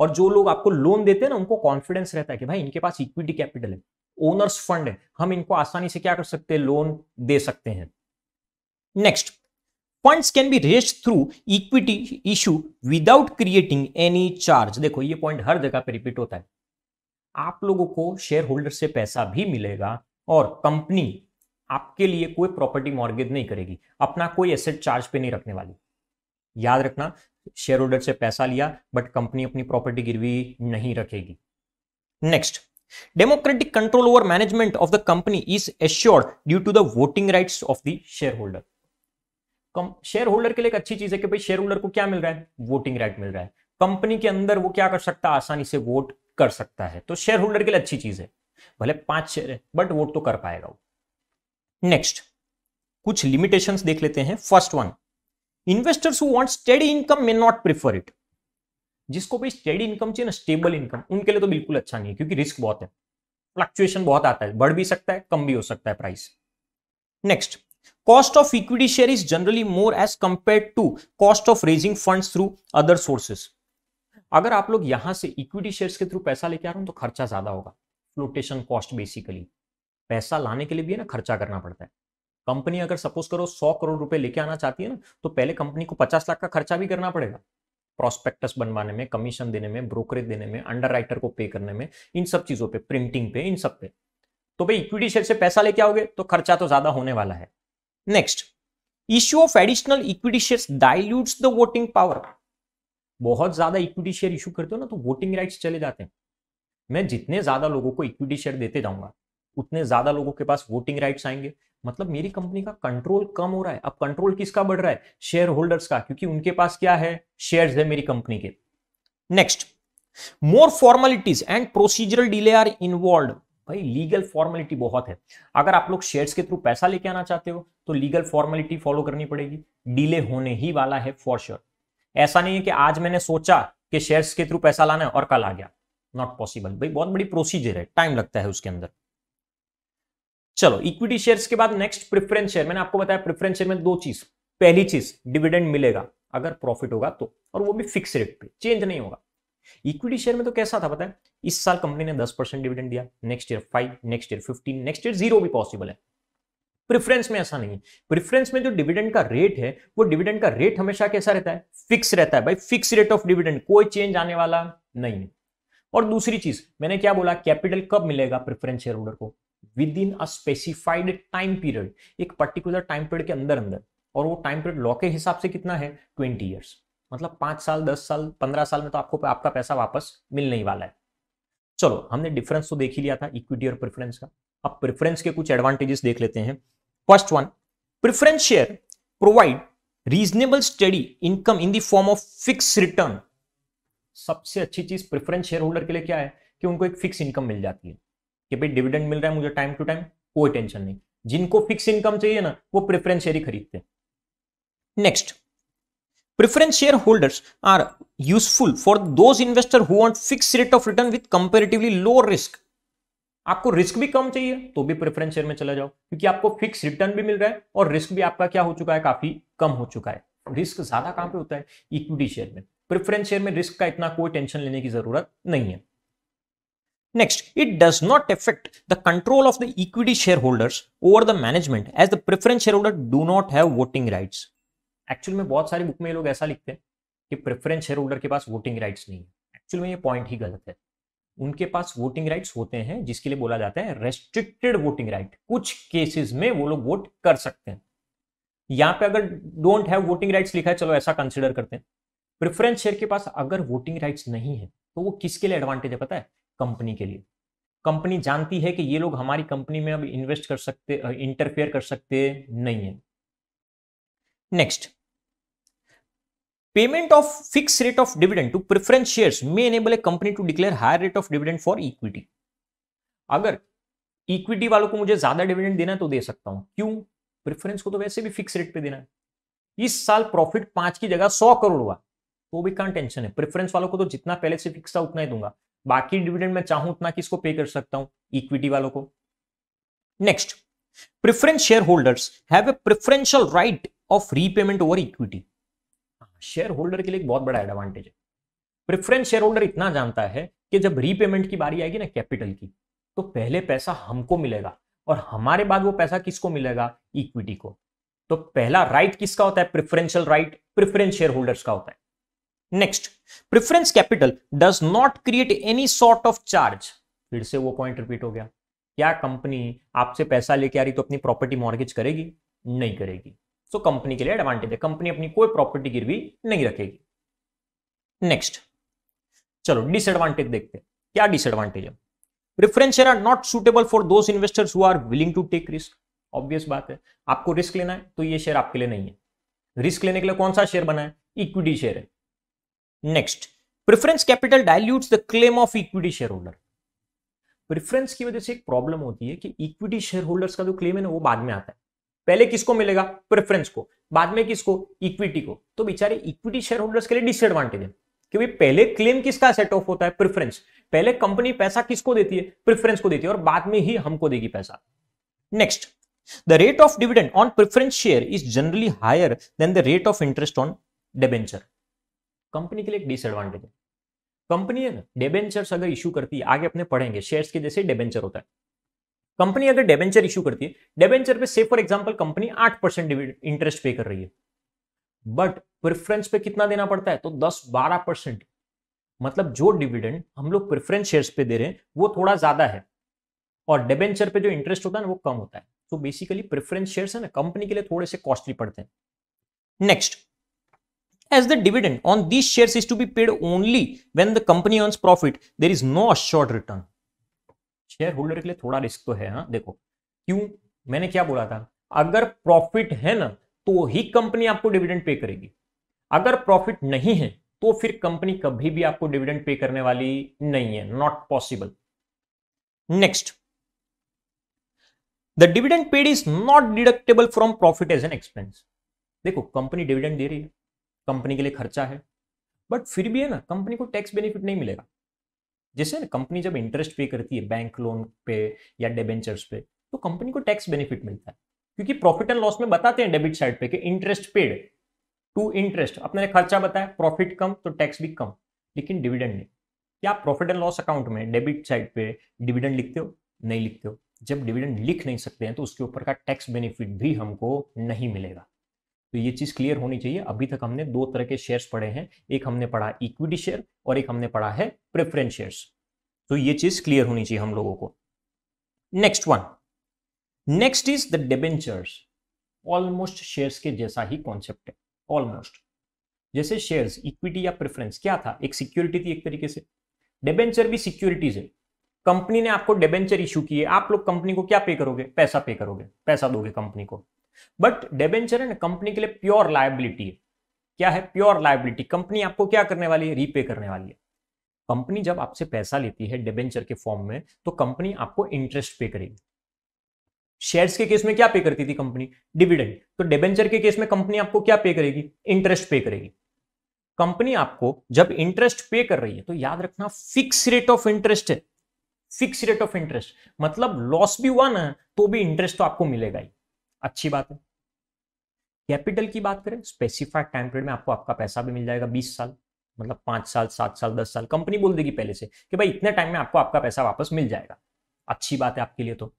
और जो लोग आपको लोन देते हैं ना उनको कॉन्फिडेंस रहता है कि भाई इनके पास इक्विटी कैपिटल है ओनर्स फंड है हम इनको आसानी से क्या कर सकते हैं लोन दे सकते हैं next funds can be raise through equity issue without creating any charge देखो ये पॉइंट हर जगह पर रिपीट होता है आप लोगों को शेयर होल्डर से पैसा भी मिलेगा और कंपनी आपके लिए कोई प्रॉपर्टी मॉर्गेज नहीं करेगी अपना कोई एसेट चार्ज पे नहीं रखने वाली याद रखना शेयर होल्डर से पैसा लिया बट कंपनी अपनी प्रॉपर्टी गिरवी नहीं रखेगी next democratic control over management of the company is assured due to the voting rights of the share holder share holder के लिए एक अच्छी चीज है कि भाई शेयर होल्डर को क्या मिल रहा है वोटिंग राइट मिल रहा है कंपनी के अंदर वो क्या कर सकता है आसानी से वोट कर सकता है तो शेयर होल्डर के लिए अच्छी चीज है भले पांच शेयर है बट वोट तो कर पाएगा वो नेक्स्ट कुछ लिमिटेशंस देख लेते हैं first one investors who want steady income may not prefer it जिसको भाई स्टेडी इनकम चाहिए ना स्टेबल इनकम उनके लिए तो बिल्कुल अच्छा नहीं है क्योंकि रिस्क बहुत है फ्लक्चुएशन बहुत आता है बढ़ भी सकता है कम भी हो सकता है price next cost of equity share is generally more as compare to cost of raising fund through other sources अगर आप लोग यहां से इक्विटी शेयर के थ्रू पैसा लेके आ रहे हो तो खर्चा ज्यादा होगा फ्लोटेशन कॉस्ट बेसिकली पैसा लाने के लिए भी है ना खर्चा करना पड़ता है कंपनी अगर सपोज करो सौ करोड़ रुपए लेके आना चाहती है ना तो पहले कंपनी को पचास लाख का खर्चा भी करना पड़ेगा प्रोस्पेक्टस बनवाने में कमीशन देने में ब्रोकरेज देने में अंडर को पे करने में इन सब चीजों पे प्रिंटिंग पे इन सब पे तो भाई इक्विटी शेयर से पैसा लेके आओगे तो खर्चा तो ज्यादा होने वाला है next issue of additional equity share dilutes the voting power बहुत ज्यादा इक्विटी शेयर इशू करते हो ना तो वोटिंग राइट्स चले जाते हैं मैं जितने ज्यादा लोगों को इक्विटी शेयर देते जाऊंगा उतने ज्यादा लोगों के पास वोटिंग राइट्स आएंगे मतलब मेरी कंपनी का कंट्रोल कम हो रहा है अब कंट्रोल किसका बढ़ रहा है शेयर होल्डर्स का क्योंकि उनके पास क्या है शेयर्स है मेरी कंपनी के next more formalities and procedural delay are involve भाई लीगल फॉर्मेलिटी बहुत है अगर आप लोग शेयर्स के थ्रू पैसा लेके आना चाहते हो तो लीगल फॉर्मेलिटी फॉलो करनी पड़ेगी डिले होने ही वाला है फॉर श्योर ऐसा नहीं है कि आज मैंने सोचा कि शेयर्स के थ्रू पैसा लाना है और कल आ गया नॉट पॉसिबल भाई बहुत बड़ी प्रोसीजर है टाइम लगता है उसके अंदर चलो इक्विटी शेयर्स के बाद नेक्स्ट प्रिफरेंस शेयर मैंने आपको बताया प्रिफरेंस शेयर में दो चीज पहली चीज डिविडेंड मिलेगा अगर प्रॉफिट होगा तो और वो भी फिक्स रेट पे चेंज नहीं होगा इक्विटी शेयर में तो कैसा था बताया इस साल कंपनी ने दस परसेंट डिविडेंड दिया next year five next year fifteen next year zero भी पॉसिबल है प्रिफरेंस में ऐसा नहीं है प्रिफरेंस में जो डिविडेंड का रेट है वो डिविडेंड का रेट हमेशा कैसा रहता है फिक्स रहता है भाई फिक्स रेट ऑफ डिविडेंड कोई चेंज आने वाला नहीं है और दूसरी चीज मैंने क्या बोला कैपिटल कब मिलेगा प्रिफरेंस शेयर होल्डर को within a specified time period एक पर्टिकुलर टाइम पीरियड के अंदर अंदर और वो टाइम पीरियड लॉ के हिसाब से कितना है ट्वेंटी ईयर्स मतलब पांच साल दस साल पंद्रह साल में तो आपको आपका पैसा वापस मिलने ही वाला है चलो हमने डिफरेंस तो देख ही लिया था इक्विटी और प्रेफरेंस का अब प्रेफरेंस के कुछ एडवांटेजेस देख लेते हैं first one preference share provide reasonable steady income in the form of fix return सबसे अच्छी चीज प्रेफरेंस शेयर होल्डर के लिए क्या है कि उनको एक फिक्स इनकम मिल जाती है कि भाई डिविडेंड मिल रहा है मुझे टाइम टू टाइम कोई टेंशन नहीं जिनको फिक्स इनकम चाहिए ना वो प्रेफरेंस शेयर ही खरीदते हैं next preference share holders are useful for those investor who want fix rate of return with comparatively low risk आपको रिस्क भी कम चाहिए तो भी प्रेफरेंस शेयर में चला जाओ क्योंकि आपको फिक्स रिटर्न भी मिल रहा है और रिस्क भी आपका क्या हो चुका है काफी कम हो चुका है रिस्क ज्यादा कहां पे होता है इक्विटी शेयर में प्रेफरेंस शेयर में रिस्क का इतना कोई टेंशन लेने की जरूरत नहीं है Next, it does not affect the control of the equity shareholders over the management as the preference shareholder do not have voting rights. Actual में बहुत सारे बुक में लोग ऐसा लिखते हैं कि प्रेफरेंस शेयर होल्डर के पास वोटिंग राइट्स नहीं है एक्चुअल में ये पॉइंट ही गलत है उनके पास वोटिंग राइट्स होते हैं जिसके लिए बोला जाता है रेस्ट्रिक्टेड वोटिंग राइट कुछ केसेस में वो लोग वोट कर सकते हैं यहां पे अगर डोंट हैव वोटिंग राइट्स लिखा है चलो ऐसा कंसिडर करते हैं प्रेफरेंस शेयर के पास अगर वोटिंग राइट्स नहीं है तो वो किसके लिए एडवांटेज है पता है कंपनी के लिए कंपनी जानती है कि ये लोग हमारी कंपनी में अब इन्वेस्ट कर सकते इंटरफेयर कर सकते नहीं है next payment of fix rate of dividend to preference shares may enable a company to declare higher rate of dividend for equity अगर इक्विटी वालों को मुझे ज्यादा डिविडेंड देना है तो दे सकता हूं क्यों प्रेफरेंस को तो वैसे भी फिक्स रेट पे देना है इस साल प्रॉफिट पांच की जगह सौ करोड़ हुआ तो भी कहां टेंशन है प्रेफरेंस वालों को तो जितना पहले से फिक्स था उतना ही दूंगा बाकी डिविडेंड मैं चाहूं उतना किसको पे कर सकता हूं इक्विटी वालों को next preference share holders have a preferential right of repayment over equity share holder के लिए एक बहुत बड़ा एडवांटेज है प्रिफरेंस शेयर होल्डर इतना जानता है कि जब रीपेमेंट की बारी आएगी ना कैपिटल की तो पहले पैसा हमको मिलेगा और हमारे बाद वो पैसा किसको मिलेगा इक्विटी को तो पहला राइट किसका होता है preferential right preference share holders का होता है next preference capital does not create any sort of charge फिर से वो पॉइंट रिपीट हो गया क्या कंपनी आपसे पैसा लेके आ रही तो अपनी प्रॉपर्टी मॉर्गेज करेगी नहीं करेगी सो so, कंपनी के लिए एडवांटेज है कंपनी अपनी कोई प्रॉपर्टी गिरवी नहीं रखेगी नेक्स्ट चलो डिसएडवांटेज देखते हैं क्या डिसएडवांटेज है preference share are not suitable for those investors who are willing to take risk obvious बात है आपको रिस्क लेना है तो ये शेयर आपके लिए नहीं है रिस्क लेने के लिए कौन सा शेयर बना है इक्विटी शेयर है next preference capital dilute the claim of equity share holder preference की वजह से एक प्रॉब्लम होती है कि इक्विटी शेयर होल्डर्स का जो क्लेम है ना वो बाद में आता है पहले किसको मिलेगा प्रेफरेंस को बाद में किसको इक्विटी को तो बेचारे इक्विटी शेयर होल्डर्स के लिए डिसएडवांटेज है क्योंकि पहले क्लेम किसका सेट ऑफ होता है प्रेफरेंस पहले कंपनी पैसा किसको देती है प्रेफरेंस को देती है और बाद में ही हमको देगी पैसा next the rate of dividend on preference share is generally higher than the rate of interest on debenture company के लिए एक डिसएडवांटेज है कंपनी है ना डेबेंचर्स अगर इशू करती है आगे अपने पढ़ेंगे शेयर्स के जैसे डेबेंचर होता है कंपनी अगर डेबेंचर इशू करती है डेबेंचर पे से फॉर एग्जाम्पल कंपनी आठ परसेंट इंटरेस्ट पे कर रही है बट प्रेफरेंस पे कितना देना पड़ता है तो दस बारह परसेंट मतलब जो डिविडेंड हम लोग प्रेफरेंस शेयर्स पे दे रहे हैं वो थोड़ा ज्यादा है और डेबेंचर पे जो इंटरेस्ट होता है ना वो कम होता है तो बेसिकली प्रेफरेंस शेयर्स है ना कंपनी के लिए थोड़े से कॉस्टली पड़ते हैं next as the dividend on these shares is to be paid only when the company earns profit there is no assured return share holder के लिए थोड़ा रिस्क तो है हाँ देखो क्यों मैंने क्या बोला था अगर प्रॉफिट है ना तो ही कंपनी आपको डिविडेंड पे करेगी अगर प्रॉफिट नहीं है तो फिर कंपनी कभी भी आपको डिविडेंड पे करने वाली नहीं है not possible next the dividend paid is not deductible from profit as an expense देखो कंपनी डिविडेंड दे रही है कंपनी के लिए खर्चा है बट फिर भी है ना कंपनी को टैक्स बेनिफिट नहीं मिलेगा जैसे ना कंपनी जब इंटरेस्ट पे करती है बैंक लोन पे या डेबेंचर्स पे तो कंपनी को टैक्स बेनिफिट मिलता है क्योंकि प्रॉफिट एंड लॉस में बताते हैं डेबिट साइड पे कि इंटरेस्ट पेड टू इंटरेस्ट अपने खर्चा बताया प्रॉफिट कम तो टैक्स भी कम लेकिन डिविडेंड नहीं क्या प्रॉफिट एंड लॉस अकाउंट में डेबिट साइड पे डिविडेंड लिखते हो नहीं लिखते हो जब डिविडेंड लिख नहीं सकते हैं तो उसके ऊपर का टैक्स बेनिफिट भी हमको नहीं मिलेगा तो ये चीज़ क्लियर होनी चाहिए अभी तक हमने दो तरह के शेयर्स पढ़े हैं एक हमने पढ़ा इक्विटी शेयर और एक हमने पढ़ा है प्रेफरेंस शेयर्स तो ये चीज़ क्लियर होनी चाहिए हम लोगों को next one next is the debentures almost shares के जैसा ही कॉन्सेप्ट है ऑलमोस्ट जैसे शेयर्स इक्विटी या प्रेफरेंस क्या था एक सिक्योरिटी थी एक तरीके से डेबेंचर भी सिक्योरिटीज है कंपनी ने आपको डेबेंचर इशू किए आप लोग कंपनी को क्या पे करोगे पैसा पे करोगे पैसा दोगे कंपनी को बट डेबेंचर है ना कंपनी के लिए प्योर लाइबिलिटी है क्या है प्योर लाइबिलिटी कंपनी आपको क्या करने वाली है रीपे करने वाली है कंपनी जब आपसे पैसा लेती है डेबेंचर के फॉर्म में तो कंपनी आपको इंटरेस्ट पे करेगी शेयर्स के केस में क्या पे करती थी कंपनी डिविडेंड तो डेबेंचर के केस में कंपनी आपको क्या पे करेगी इंटरेस्ट पे करेगी कंपनी आपको जब इंटरेस्ट पे कर रही है तो याद रखना फिक्स रेट ऑफ इंटरेस्ट है फिक्स रेट ऑफ इंटरेस्ट मतलब लॉस भी हुआ ना तो भी इंटरेस्ट तो आपको मिलेगा ही अच्छी बात है कैपिटल की बात करें स्पेसिफाइड टाइम पीरियड में आपको आपका पैसा भी मिल जाएगा बीस साल मतलब पांच साल सात साल दस साल कंपनी बोल देगी पहले से कि भाई इतने टाइम में आपको आपका पैसा वापस मिल जाएगा अच्छी बात है आपके लिए तो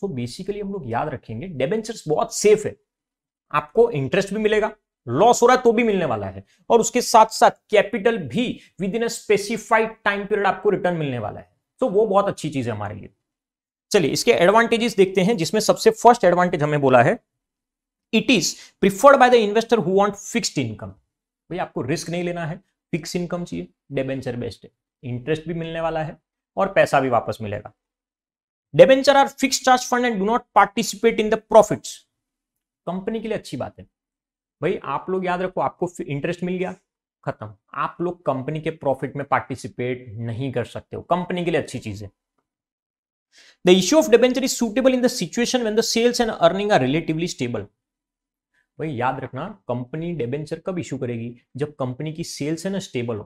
सो बेसिकली हम लोग याद रखेंगे डेबेंचर्स बहुत सेफ है आपको इंटरेस्ट भी मिलेगा लॉस हो रहा है तो भी मिलने वाला है और उसके साथ साथ कैपिटल भी within a specified time period आपको रिटर्न मिलने वाला है तो वो बहुत अच्छी चीज है हमारे लिए चलिए इसके एडवांटेजेस देखते हैं जिसमें सबसे फर्स्ट एडवांटेज हमें बोला है it is preferred by the investor who want fixed income भाई आपको रिस्क नहीं लेना है फिक्स इनकम चाहिए डेबेंचर बेस्ट है इंटरेस्ट भी मिलने वाला है और पैसा भी वापस मिलेगा debenture are fix charge fund and do not participate in the profit company के लिए अच्छी बात है भाई आप लोग याद रखो आपको इंटरेस्ट मिल गया खत्म आप लोग कंपनी के प्रॉफिट में पार्टिसिपेट नहीं कर सकते हो कंपनी के लिए अच्छी चीज है The issue of debenture is suitable in the situation when the sales and earning are relatively stable. भाई याद रखना कंपनी डेबेंचर कब इशू करेगी जब कंपनी की सेल्स है ना स्टेबल हो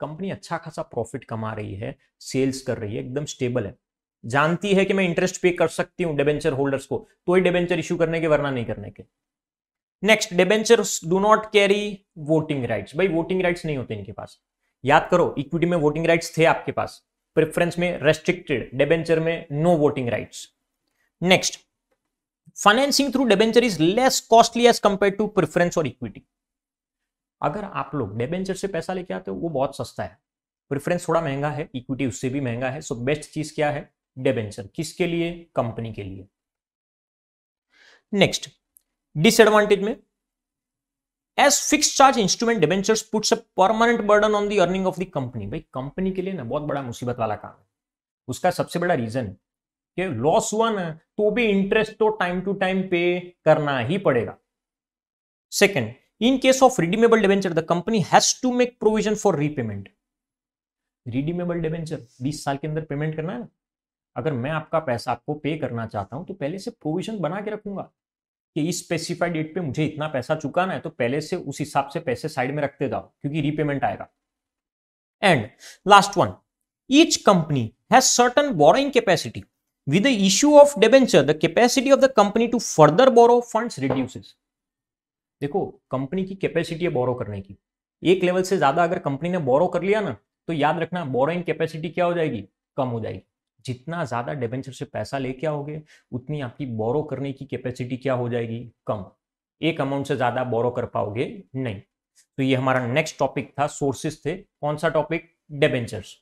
कंपनी अच्छा खासा प्रॉफिट कमा रही है सेल्स कर रही है एकदम स्टेबल है जानती है कि मैं इंटरेस्ट पे कर सकती हूँ डेबेंचर होल्डर्स को तो ही डेबेंचर इशू करने के वरना नहीं करने के next debenture do not carry voting rights भाई वोटिंग राइट्स नहीं होते इनके पास याद करो इक्विटी में वोटिंग राइट्स थे आपके पास प्रेफरेंस में रेस्ट्रिक्टेड डेबेंचर में no voting rights next financing through debenture is less costly as compare to preference और इक्विटी अगर आप लोग डेबेंचर से पैसा लेके आते हो वो बहुत सस्ता है प्रेफरेंस थोड़ा महंगा है इक्विटी उससे भी महंगा है सो बेस्ट चीज क्या है डेबेंचर किसके लिए कंपनी के लिए नेक्स्ट डिसएडवांटेज में as fix charge instrument debenture puts a permanent burden on the earning of the company भाई कंपनी के लिए ना बहुत बड़ा मुसीबत वाला काम है उसका सबसे बड़ा रीजन कि लॉस हुआ ना तो भी इंटरेस्ट तो टाइम टू टाइम पे करना ही पड़ेगा second in case of redeemable debenture the company has to make provision for repayment redeemable debenture 20 साल के अंदर पेमेंट करना है ना अगर मैं आपका पैसा आपको पे करना चाहता हूं तो पहले से प्रोविजन बना के रखूंगा कि इस स्पेसिफाइड डेट पे मुझे इतना पैसा चुकाना है तो पहले से उस हिसाब से पैसे साइड में रखते जाओ क्योंकि रीपेमेंट आएगा and last one each company has certain borrowing capacity with the issue of debenture the capacity of the company to further borrow funds reduces देखो कंपनी की कैपेसिटी है बोरो करने की एक लेवल से ज्यादा अगर कंपनी ने बोरो कर लिया ना तो याद रखना बोरोइंग कैपेसिटी क्या हो जाएगी कम हो जाएगी जितना ज़्यादा डिबेंचर से पैसा लेके आओगे उतनी आपकी बोरो करने की कैपेसिटी क्या हो जाएगी कम एक अमाउंट से ज़्यादा बोरो कर पाओगे नहीं तो ये हमारा नेक्स्ट टॉपिक था सोर्सेस थे कौन सा टॉपिक डेबेंचर्स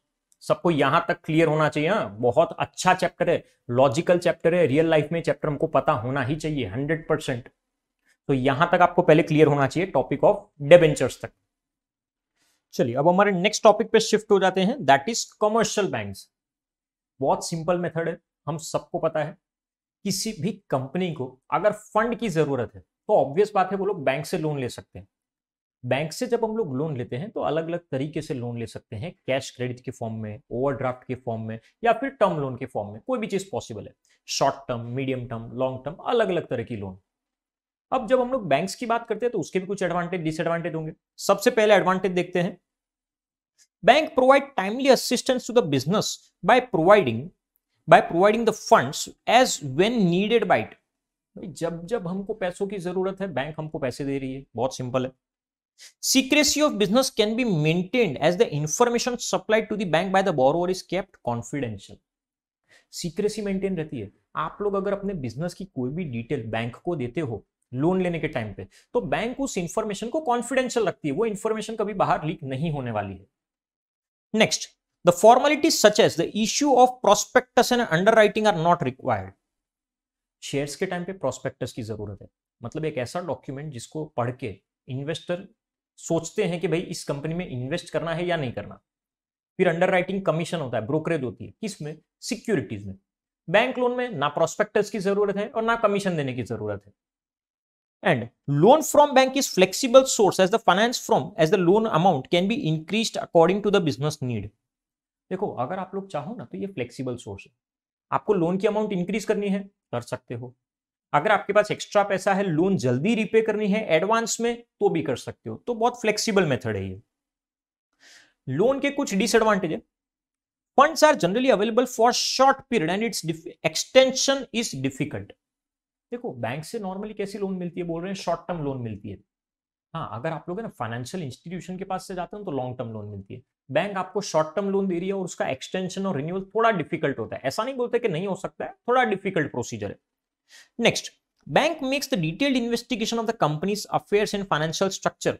सबको यहां तक क्लियर होना चाहिए हा? बहुत अच्छा चैप्टर है लॉजिकल चैप्टर है रियल लाइफ में चैप्टर हमको पता होना ही चाहिए हंड्रेड परसेंट तो यहां तक आपको पहले क्लियर होना चाहिए टॉपिक ऑफ डेबेंचर्स तक चलिए अब हमारे नेक्स्ट टॉपिक पे शिफ्ट हो जाते हैं दैट इज कमर्शियल बैंक्स बहुत सिंपल मेथड है हम सबको पता है किसी भी कंपनी को अगर फंड की जरूरत है तो ऑब्वियस बात है वो लोग बैंक से लोन ले सकते हैं बैंक से जब हम लोग लोन लेते हैं तो अलग अलग तरीके से लोन ले सकते हैं कैश क्रेडिट के फॉर्म में ओवरड्राफ्ट के फॉर्म में या फिर टर्म लोन के फॉर्म में कोई भी चीज पॉसिबल है short term medium term long term अलग अलग तरह की लोन अब जब हम लोग बैंक्स की बात करते हैं तो उसके भी कुछ एडवांटेज डिसएडवांटेज होंगे सबसे पहले एडवांटेज देखते हैं bank provide timely assistance to the business by providing by providing the funds as when needed by it जब जब हमको पैसों की जरूरत है बैंक हमको पैसे दे रही है बहुत सिंपल है secrecy of business can be maintain as the information supplied to the bank by the borrower is kept confidential secrecy maintain रहती है आप लोग अगर अपने बिजनेस की कोई भी डिटेल बैंक को देते हो लोन लेने के टाइम पे तो बैंक उस इंफॉर्मेशन को कॉन्फिडेंशियल रखती है वो इंफॉर्मेशन कभी बाहर लीक नहीं होने वाली है Next, the formalities such as the issue of prospectus and underwriting are not required. Shares के टाइम पे प्रोस्पेक्टस की जरूरत है मतलब एक ऐसा डॉक्यूमेंट जिसको पढ़ के इन्वेस्टर सोचते हैं कि भाई इस कंपनी में इन्वेस्ट करना है या नहीं करना फिर अंडर राइटिंग कमीशन होता है ब्रोकरेज होती है किसमें सिक्योरिटीज में बैंक लोन में ना प्रोस्पेक्टस की जरूरत है और ना कमीशन देने की जरूरत है and loan from bank is flexible source as the finance from as the loan amount can be increased according to the business need देखो अगर आप लोग चाहो ना तो ये फ्लेक्सिबल सोर्स है आपको लोन की अमाउंट इंक्रीज करनी है कर सकते हो अगर आपके पास एक्स्ट्रा पैसा है लोन जल्दी रिपे करनी है एडवांस में तो भी कर सकते हो तो बहुत फ्लेक्सिबल मेथड है ये लोन के कुछ डिसएडवांटेज है funds are generally available for short period and its extension is difficult देखो बैंक से नॉर्मली कैसी लोन मिलती है बोल रहे हैं शॉर्ट टर्म लोन मिलती है हाँ अगर आप लोग है ना फाइनेंशियल इंस्टीट्यूशन के पास से जाते हैं तो लॉन्ग टर्म लोन मिलती है बैंक आपको शॉर्ट टर्म लोन दे रही है और उसका एक्सटेंशन और रिन्यूअल थोड़ा डिफिकल्ट होता है ऐसा नहीं बोलते कि नहीं हो सकता है थोड़ा डिफिकल्ट प्रोसीजर है next bank makes the detailed investigation of the company's affairs and financial structure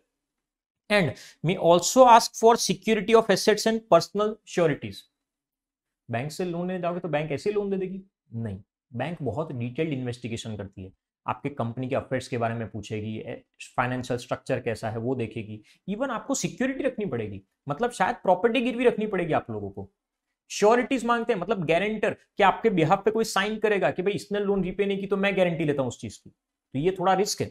and may also ask for security of assets and personal sureties bank से लोन लेने जाओगे तो बैंक ऐसे लोन दे देगी नहीं बैंक बहुत detailed investigation करती है आपके कंपनी के अफेयर्स के बारे में पूछेगी फाइनेंशियल स्ट्रक्चर कैसा है वो देखेगी इवन आपको सिक्योरिटी रखनी पड़ेगी मतलब शायद प्रॉपर्टी गिरवी रखनी पड़ेगी आप लोगों को श्योरिटीज मांगते हैं मतलब गारंटर कि आपके बिहाफ पे कोई साइन करेगा कि भाई इसने लोन रिपे नहीं की तो मैं गारंटी लेता हूं उस चीज की तो ये थोड़ा रिस्क है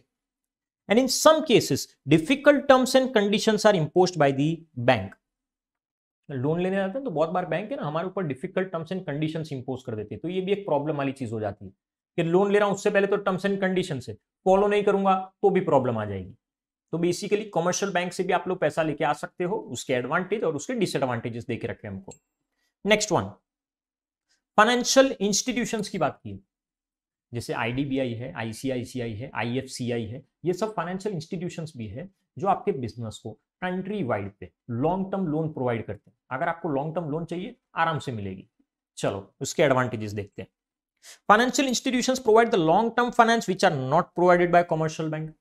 and in some cases difficult terms and conditions are impose by the bank loan लेने जाते हैं तो बहुत बार बैंक है ना हमारे ऊपर difficult terms and conditions impose कर देते हैं तो ये भी एक प्रॉब्लम वाली चीज हो जाती है कि लोन ले रहा हूं उससे पहले तो टर्म्स एंड कंडीशन है फॉलो नहीं करूंगा तो भी प्रॉब्लम आ जाएगी तो बेसिकली कमर्शियल बैंक से भी आप लोग पैसा लेके आ सकते हो उसके एडवांटेज और उसके डिसएडवांटेजेस देके रखे हमको नेक्स्ट वन फाइनेंशियल इंस्टीट्यूशन की बात की जैसे आईडीबीआई है आईसीआईसीआई है आईएफसीआई है ये सब फाइनेंशियल इंस्टीट्यूशन भी है जो आपके बिजनेस को कंट्री वाइड पे लॉन्ग टर्म लोन प्रोवाइड करते हैं अगर आपको लॉन्ग टर्म लोन चाहिए आराम से मिलेगी चलो उसके एडवांटेजेस देखते हैं financial institutions provide the long term finance which are not provided by commercial bank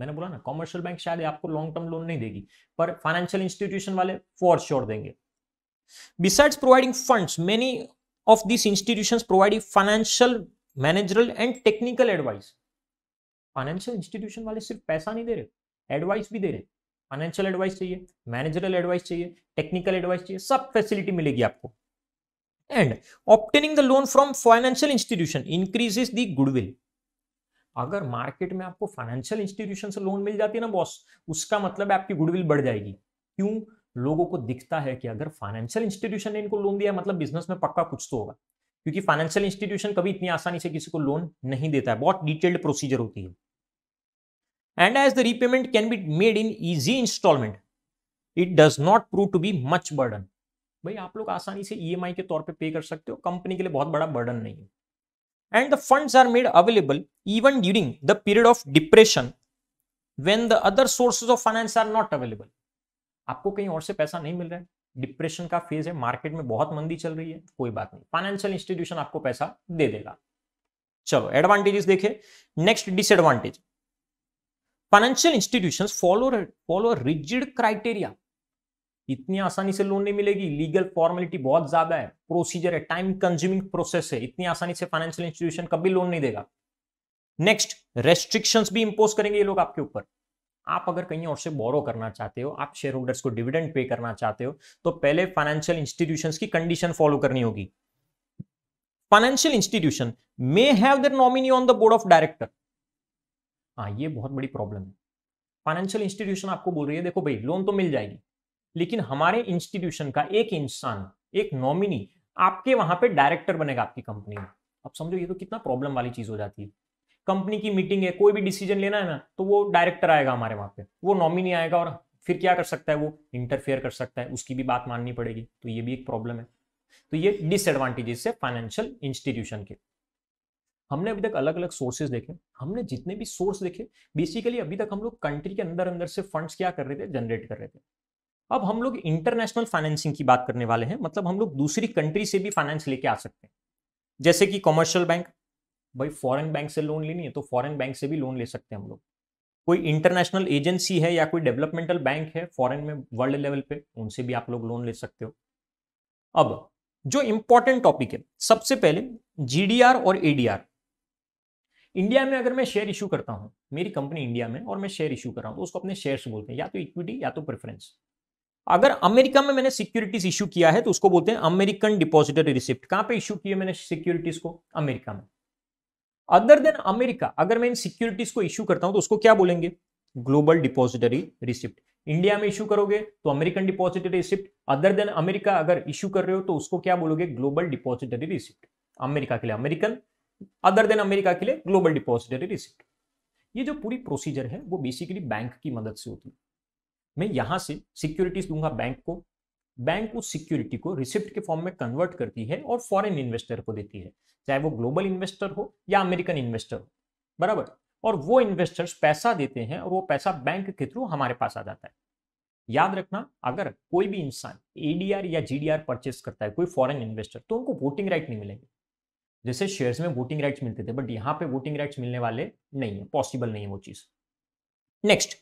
मैंने बोला ना कॉमर्शियल बैंक शायद आपको लॉन्ग टर्म लोन नहीं देगी पर फाइनेंशियल इंस्टीट्यूशन वाले फॉर श्योर देंगे besides providing funds many of this institutions provide financial managerial and technical advice financial institution वाले सिर्फ पैसा नहीं दे रहे एडवाइस भी दे रहे फाइनेंशियल एडवाइस चाहिए मैनेजरल एडवाइस चाहिए टेक्निकल एडवाइस चाहिए सब फैसिलिटी मिलेगी आपको and obtaining the loan from financial institution increases the goodwill अगर मार्केट में आपको फाइनेंशियल इंस्टीट्यूशन से लोन मिल जाती है ना बॉस उसका मतलब आपकी गुडविल बढ़ जाएगी क्यों लोगों को दिखता है कि अगर फाइनेंशियल इंस्टीट्यूशन ने इनको लोन दिया मतलब बिजनेस में पक्का कुछ तो होगा क्योंकि फाइनेंशियल इंस्टीट्यूशन कभी इतनी आसानी से किसी को लोन नहीं देता है बहुत डिटेल्ड प्रोसीजर होती है and as the repayment can be made in easy installment, it does not prove to be much burden. भाई आप लोग आसानी से ई e के तौर पे पे कर सकते हो कंपनी के लिए बहुत बड़ा बर्डन नहीं है and the funds are made available even during the period of depression when the other sources of finance are not available आपको कहीं और से पैसा नहीं मिल रहा है डिप्रेशन का फेज है मार्केट में बहुत मंदी चल रही है कोई बात नहीं फाइनेंशियल इंस्टीट्यूशन आपको पैसा दे देगा चलो एडवांटेजेस देखे next disadvantage financial institution follow follow rigid criteria इतनी आसानी से लोन नहीं मिलेगी लीगल फॉर्मेलिटी बहुत ज्यादा है प्रोसीजर है टाइम कंज्यूमिंग प्रोसेस है इतनी आसानी से फाइनेंशियल इंस्टीट्यूशन कभी लोन नहीं देगा नेक्स्ट रेस्ट्रिक्शंस भी इंपोज करेंगे ये लोग आपके ऊपर आप अगर कहीं और से बोरो करना चाहते हो आप शेयर होल्डर्स को डिविडेंड पे करना चाहते हो तो पहले फाइनेंशियल इंस्टीट्यूशन की कंडीशन फॉलो करनी होगी financial institution may have their nominee on the board of director हाँ ये बहुत बड़ी प्रॉब्लम है फाइनेंशियल इंस्टीट्यूशन आपको बोल रही है देखो भाई लोन तो मिल जाएगी लेकिन हमारे इंस्टीट्यूशन का एक इंसान एक नॉमिनी आपके वहां पे डायरेक्टर बनेगा आपकी कंपनी में अब समझो ये तो कितना प्रॉब्लम वाली चीज हो जाती है कंपनी की मीटिंग है कोई भी डिसीजन लेना है ना तो वो डायरेक्टर आएगा हमारे वहां पे वो नॉमिनी आएगा और फिर क्या कर सकता है वो इंटरफेयर कर सकता है उसकी भी बात माननी पड़ेगी तो ये भी एक प्रॉब्लम है तो ये डिसएडवांटेजेस है फाइनेंशियल इंस्टीट्यूशन के हमने अभी तक अलग अलग सोर्सेज देखे हमने जितने भी सोर्स देखे बेसिकली अभी तक हम लोग कंट्री के अंदर अंदर से फंड्स क्या कर रहे थे जनरेट कर रहे थे अब हम लोग इंटरनेशनल फाइनेंसिंग की बात करने वाले हैं मतलब हम लोग दूसरी कंट्री से भी फाइनेंस लेके आ सकते हैं जैसे कि कॉमर्शियल बैंक भाई फॉरेन बैंक से लोन लेनी है तो फॉरेन बैंक से भी लोन ले सकते हैं हम लोग कोई इंटरनेशनल एजेंसी है या कोई डेवलपमेंटल बैंक है फॉरेन में वर्ल्ड लेवल पे उनसे भी आप लोग लोन ले सकते हो अब जो इंपॉर्टेंट टॉपिक है सबसे पहले जीडीआर और एडीआर इंडिया में अगर मैं शेयर इशू करता हूँ मेरी कंपनी इंडिया में और मैं शेयर इशू कर रहा हूँ तो उसको अपने शेयर्स बोलते हैं या तो इक्विटी या तो प्रेफरेंस अगर अमेरिका में मैंने सिक्योरिटीज इशू किया है तो उसको बोलते हैं अमेरिकन डिपॉजिटरी रिसिप्ट कहाँ पे इशू किए मैंने सिक्योरिटीज को अमेरिका में अदर देन अमेरिका अगर मैं इन सिक्योरिटीज को इशू करता हूं तो उसको क्या बोलेंगे ग्लोबल डिपॉजिटरी रिसिप्ट इंडिया में इशू करोगे तो American depository receipt other than America अगर इशू कर रहे हो तो उसको क्या बोलोगे ग्लोबल डिपॉजिटरी रिसिप्ट अमेरिका के लिए अमेरिकन अदर देन अमेरिका के लिए ग्लोबल डिपॉजिटरी रिसिप्ट ये जो पूरी प्रोसीजर है वो बेसिकली बैंक की मदद से होती है मैं यहाँ से सिक्योरिटीज दूंगा बैंक को बैंक उस सिक्योरिटी को रिसिप्ट के फॉर्म में कन्वर्ट करती है और फॉरेन इन्वेस्टर को देती है चाहे वो ग्लोबल इन्वेस्टर हो या अमेरिकन इन्वेस्टर हो बराबर और वो इन्वेस्टर्स पैसा देते हैं और वो पैसा बैंक के थ्रू हमारे पास आ जाता है याद रखना अगर कोई भी इंसान एडीआर या जीडीआर परचेस करता है कोई फॉरेन इन्वेस्टर तो उनको वोटिंग राइट नहीं मिलेंगे जैसे शेयर्स में वोटिंग राइट्स मिलते थे बट यहाँ पे वोटिंग राइट्स मिलने वाले नहीं है पॉसिबल नहीं है वो चीज नेक्स्ट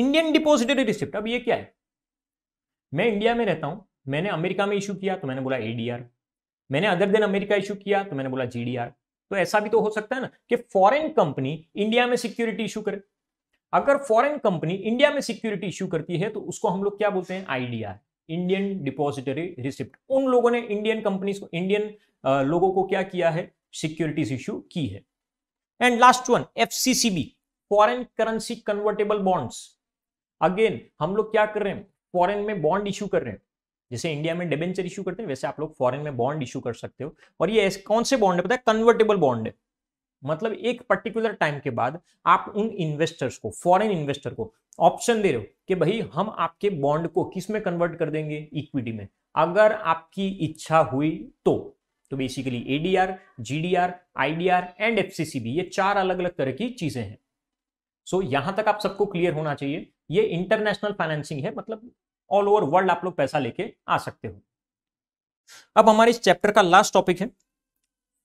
इंडियन डिपोजिटरी रिसिप्ट अब ये क्या है मैं इंडिया में रहता हूं मैंने अमेरिका में इशू किया तो मैंने बोला एडीआर मैंने अदर देन अमेरिका इशू किया तो मैंने बोला जीडीआर तो ऐसा भी तो हो सकता है ना कि फॉरेन कंपनी इंडिया में सिक्योरिटी इशू करे अगर फॉरेन कंपनी इंडिया में सिक्योरिटी इशू करती है तो उसको हम लोग क्या बोलते हैं आईडीआर इंडियन डिपॉजिटरी रिसिप्ट उन लोगों ने इंडियन कंपनीज को इंडियन लोगों को क्या किया है सिक्योरिटीज इश्यू की है and last one F foreign currency convertible bonds again हम लोग क्या कर रहे हैं फॉरेन में बॉन्ड इश्यू कर रहे हैं जैसे इंडिया में डेबेंचर इशू करते हैं वैसे आप लोग फॉरेन में बॉन्ड इशू कर सकते हो और ये कौन से बॉन्ड है पता है कन्वर्टेबल बॉन्ड है मतलब एक पर्टिकुलर टाइम के बाद आप उन इन्वेस्टर्स को फॉरेन इन्वेस्टर को ऑप्शन दे रहे हो कि भाई हम आपके बॉन्ड को किस में कन्वर्ट कर देंगे इक्विटी में अगर आपकी इच्छा हुई तो तो basically ADR GDR IDR and FCCB ये चार अलग अलग तरह की चीजें हैं सो so, यहां तक आप सबको क्लियर होना चाहिए ये इंटरनेशनल फाइनेंसिंग है मतलब ऑल ओवर वर्ल्ड आप लोग पैसा लेके आ सकते हो अब हमारे इस चैप्टर का लास्ट टॉपिक है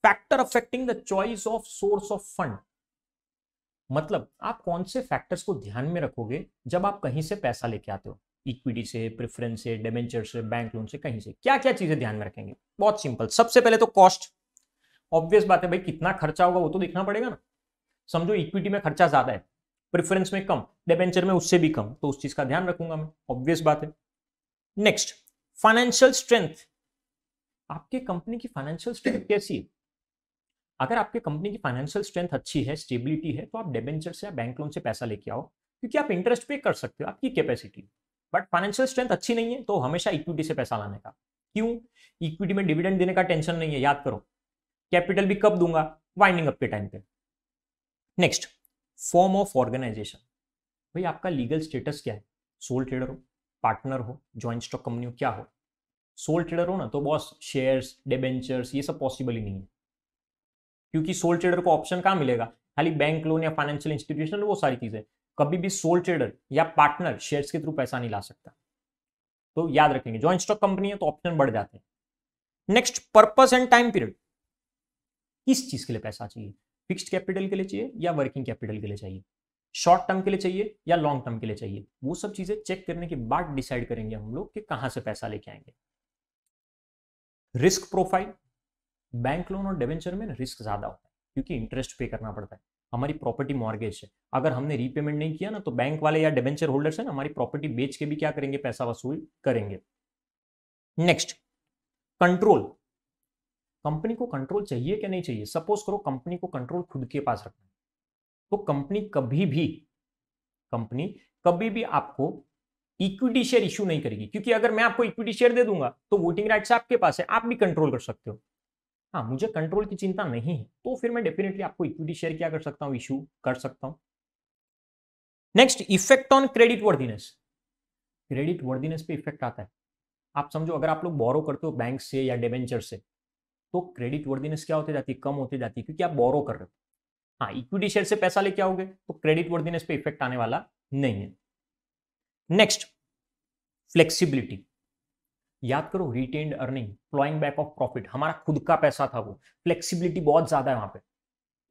factor affecting the choice of source of fund मतलब आप कौन से फैक्टर्स को ध्यान में रखोगे जब आप कहीं से पैसा लेके आते हो इक्विटी से प्रेफरेंस से डेमेंचर से बैंक लोन से कहीं से क्या क्या चीजें ध्यान में रखेंगे बहुत सिंपल सबसे पहले तो कॉस्ट ऑब्वियस बात है भाई कितना खर्चा होगा वो तो देखना पड़ेगा ना समझो इक्विटी में खर्चा ज्यादा है प्रेफरेंस में कम डेबेंचर में उससे भी कम तो उस चीज का ध्यान रखूंगा मैं ऑब्वियस बात है नेक्स्ट फाइनेंशियल स्ट्रेंथ आपके कंपनी की फाइनेंशियल स्ट्रेंथ कैसी है अगर आपके कंपनी की फाइनेंशियल स्ट्रेंथ अच्छी है स्टेबिलिटी है तो आप डेबेंचर से या बैंक लोन से पैसा लेके आओ क्योंकि आप इंटरेस्ट पे कर सकते हो आपकी कैपेसिटी बट फाइनेंशियल स्ट्रेंथ अच्छी नहीं है तो हमेशा इक्विटी से पैसा लाने का क्यों इक्विटी में डिविडेंड देने का टेंशन नहीं है याद करो कैपिटल भी कब दूंगा वाइंडिंग अप के टाइम पे नेक्स्ट फॉर्म ऑफ ऑर्गेनाइजेशन भाई आपका लीगल स्टेटस क्या है सोल ट्रेडर हो पार्टनर हो ज्वाइंट स्टॉक कंपनी हो क्या हो सोल ट्रेडर हो ना तो बॉस शेयर्स डेबेंचर्स ये सब पॉसिबल ही नहीं है क्योंकि सोल ट्रेडर को ऑप्शन कहाँ मिलेगा खाली बैंक लोन या फाइनेंशियल इंस्टीट्यूशन वो सारी चीजें कभी भी सोल ट्रेडर या पार्टनर शेयर्स के थ्रू पैसा नहीं ला सकता तो याद रखेंगे ज्वाइंट स्टॉक कंपनी है तो ऑप्शन बढ़ जाते हैं next purpose and time period किस चीज के लिए पैसा चाहिए फिक्स्ड कैपिटल के लिए चाहिए या वर्किंग कैपिटल के लिए चाहिए शॉर्ट टर्म के लिए चाहिए या लॉन्ग टर्म के लिए चाहिए वो सब चीजें चेक करने के बाद डिसाइड करेंगे हम लोग कि कहां से पैसा लेके आएंगे रिस्क प्रोफाइल बैंक लोन और डेवेंचर में रिस्क ज्यादा होता है क्योंकि इंटरेस्ट पे करना पड़ता है हमारी प्रॉपर्टी मॉर्गेज है अगर हमने रीपेमेंट नहीं किया ना तो बैंक वाले या डिबेंचर होल्डर्स है ना हमारी प्रॉपर्टी बेच के भी क्या करेंगे पैसा वसूल करेंगे नेक्स्ट कंट्रोल कंपनी को कंट्रोल चाहिए क्या नहीं चाहिए सपोज करो कंपनी को कंट्रोल खुद के पास रखना है तो कंपनी कभी भी कंपनी कभी भी आपको इक्विटी शेयर इश्यू नहीं करेगी क्योंकि अगर मैं आपको इक्विटी शेयर दे दूंगा तो वोटिंग राइट्स आपके पास है आप भी कंट्रोल कर सकते हो हाँ मुझे कंट्रोल की चिंता नहीं है तो फिर मैं डेफिनेटली आपको इक्विटी शेयर क्या कर सकता हूँ इश्यू कर सकता हूं next effect on credit worthiness credit worthiness पे इफेक्ट आता है आप समझो अगर आप लोग बोरो करते हो बैंक से या डेवेंचर से तो क्रेडिट वर्दीनेस क्या होती जाती है कम होती जाती है क्योंकि आप बोरो कर रहे हो हाँ इक्विटी शेयर से पैसा लेके आओगे तो क्रेडिट वर्दीनेस पे इफेक्ट आने वाला नहीं है नेक्स्ट फ्लेक्सिबिलिटी याद करो retained earning ploughing back of profit हमारा खुद का पैसा था वो फ्लेक्सिबिलिटी बहुत ज़्यादा है वहां पे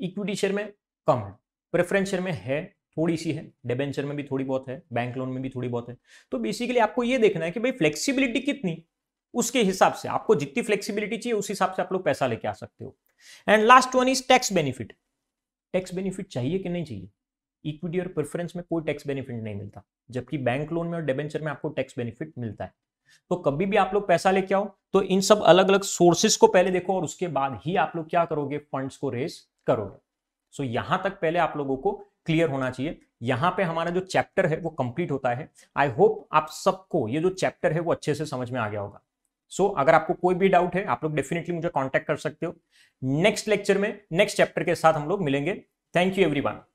इक्विटी शेयर में कम है प्रेफरेंस शेयर में है थोड़ी सी है डेबेंचर में भी थोड़ी बहुत है बैंक लोन में भी थोड़ी बहुत है तो बेसिकली आपको ये देखना है कि भाई फ्लेक्सिबिलिटी कितनी उसके हिसाब से आपको जितनी फ्लेक्सिबिलिटी चाहिए उस हिसाब से आप लोग पैसा लेके आ सकते हो and last one is tax benefit tax benefit चाहिए कि नहीं चाहिए इक्विटी और प्रेफरेंस में कोई टैक्स बेनिफिट नहीं मिलता जबकि बैंक लोन में और डेबेंचर में आपको टैक्स बेनिफिट मिलता है तो कभी भी आप लोग पैसा लेके आओ तो इन सब अलग अलग सोर्सेस को पहले देखो और उसके बाद ही आप लोग क्या करोगे फंड्स को रेस करोगे सो यहां तक पहले आप लोगों को क्लियर होना चाहिए यहां पे हमारा जो चैप्टर है वो कंप्लीट होता है आई होप आप सबको ये जो चैप्टर है वो अच्छे से समझ में आ गया होगा सो so, अगर आपको कोई भी डाउट है आप लोग डेफिनेटली मुझे कॉन्टेक्ट कर सकते हो नेक्स्ट लेक्चर में नेक्स्ट चैप्टर के साथ हम लोग मिलेंगे थैंक यू एवरी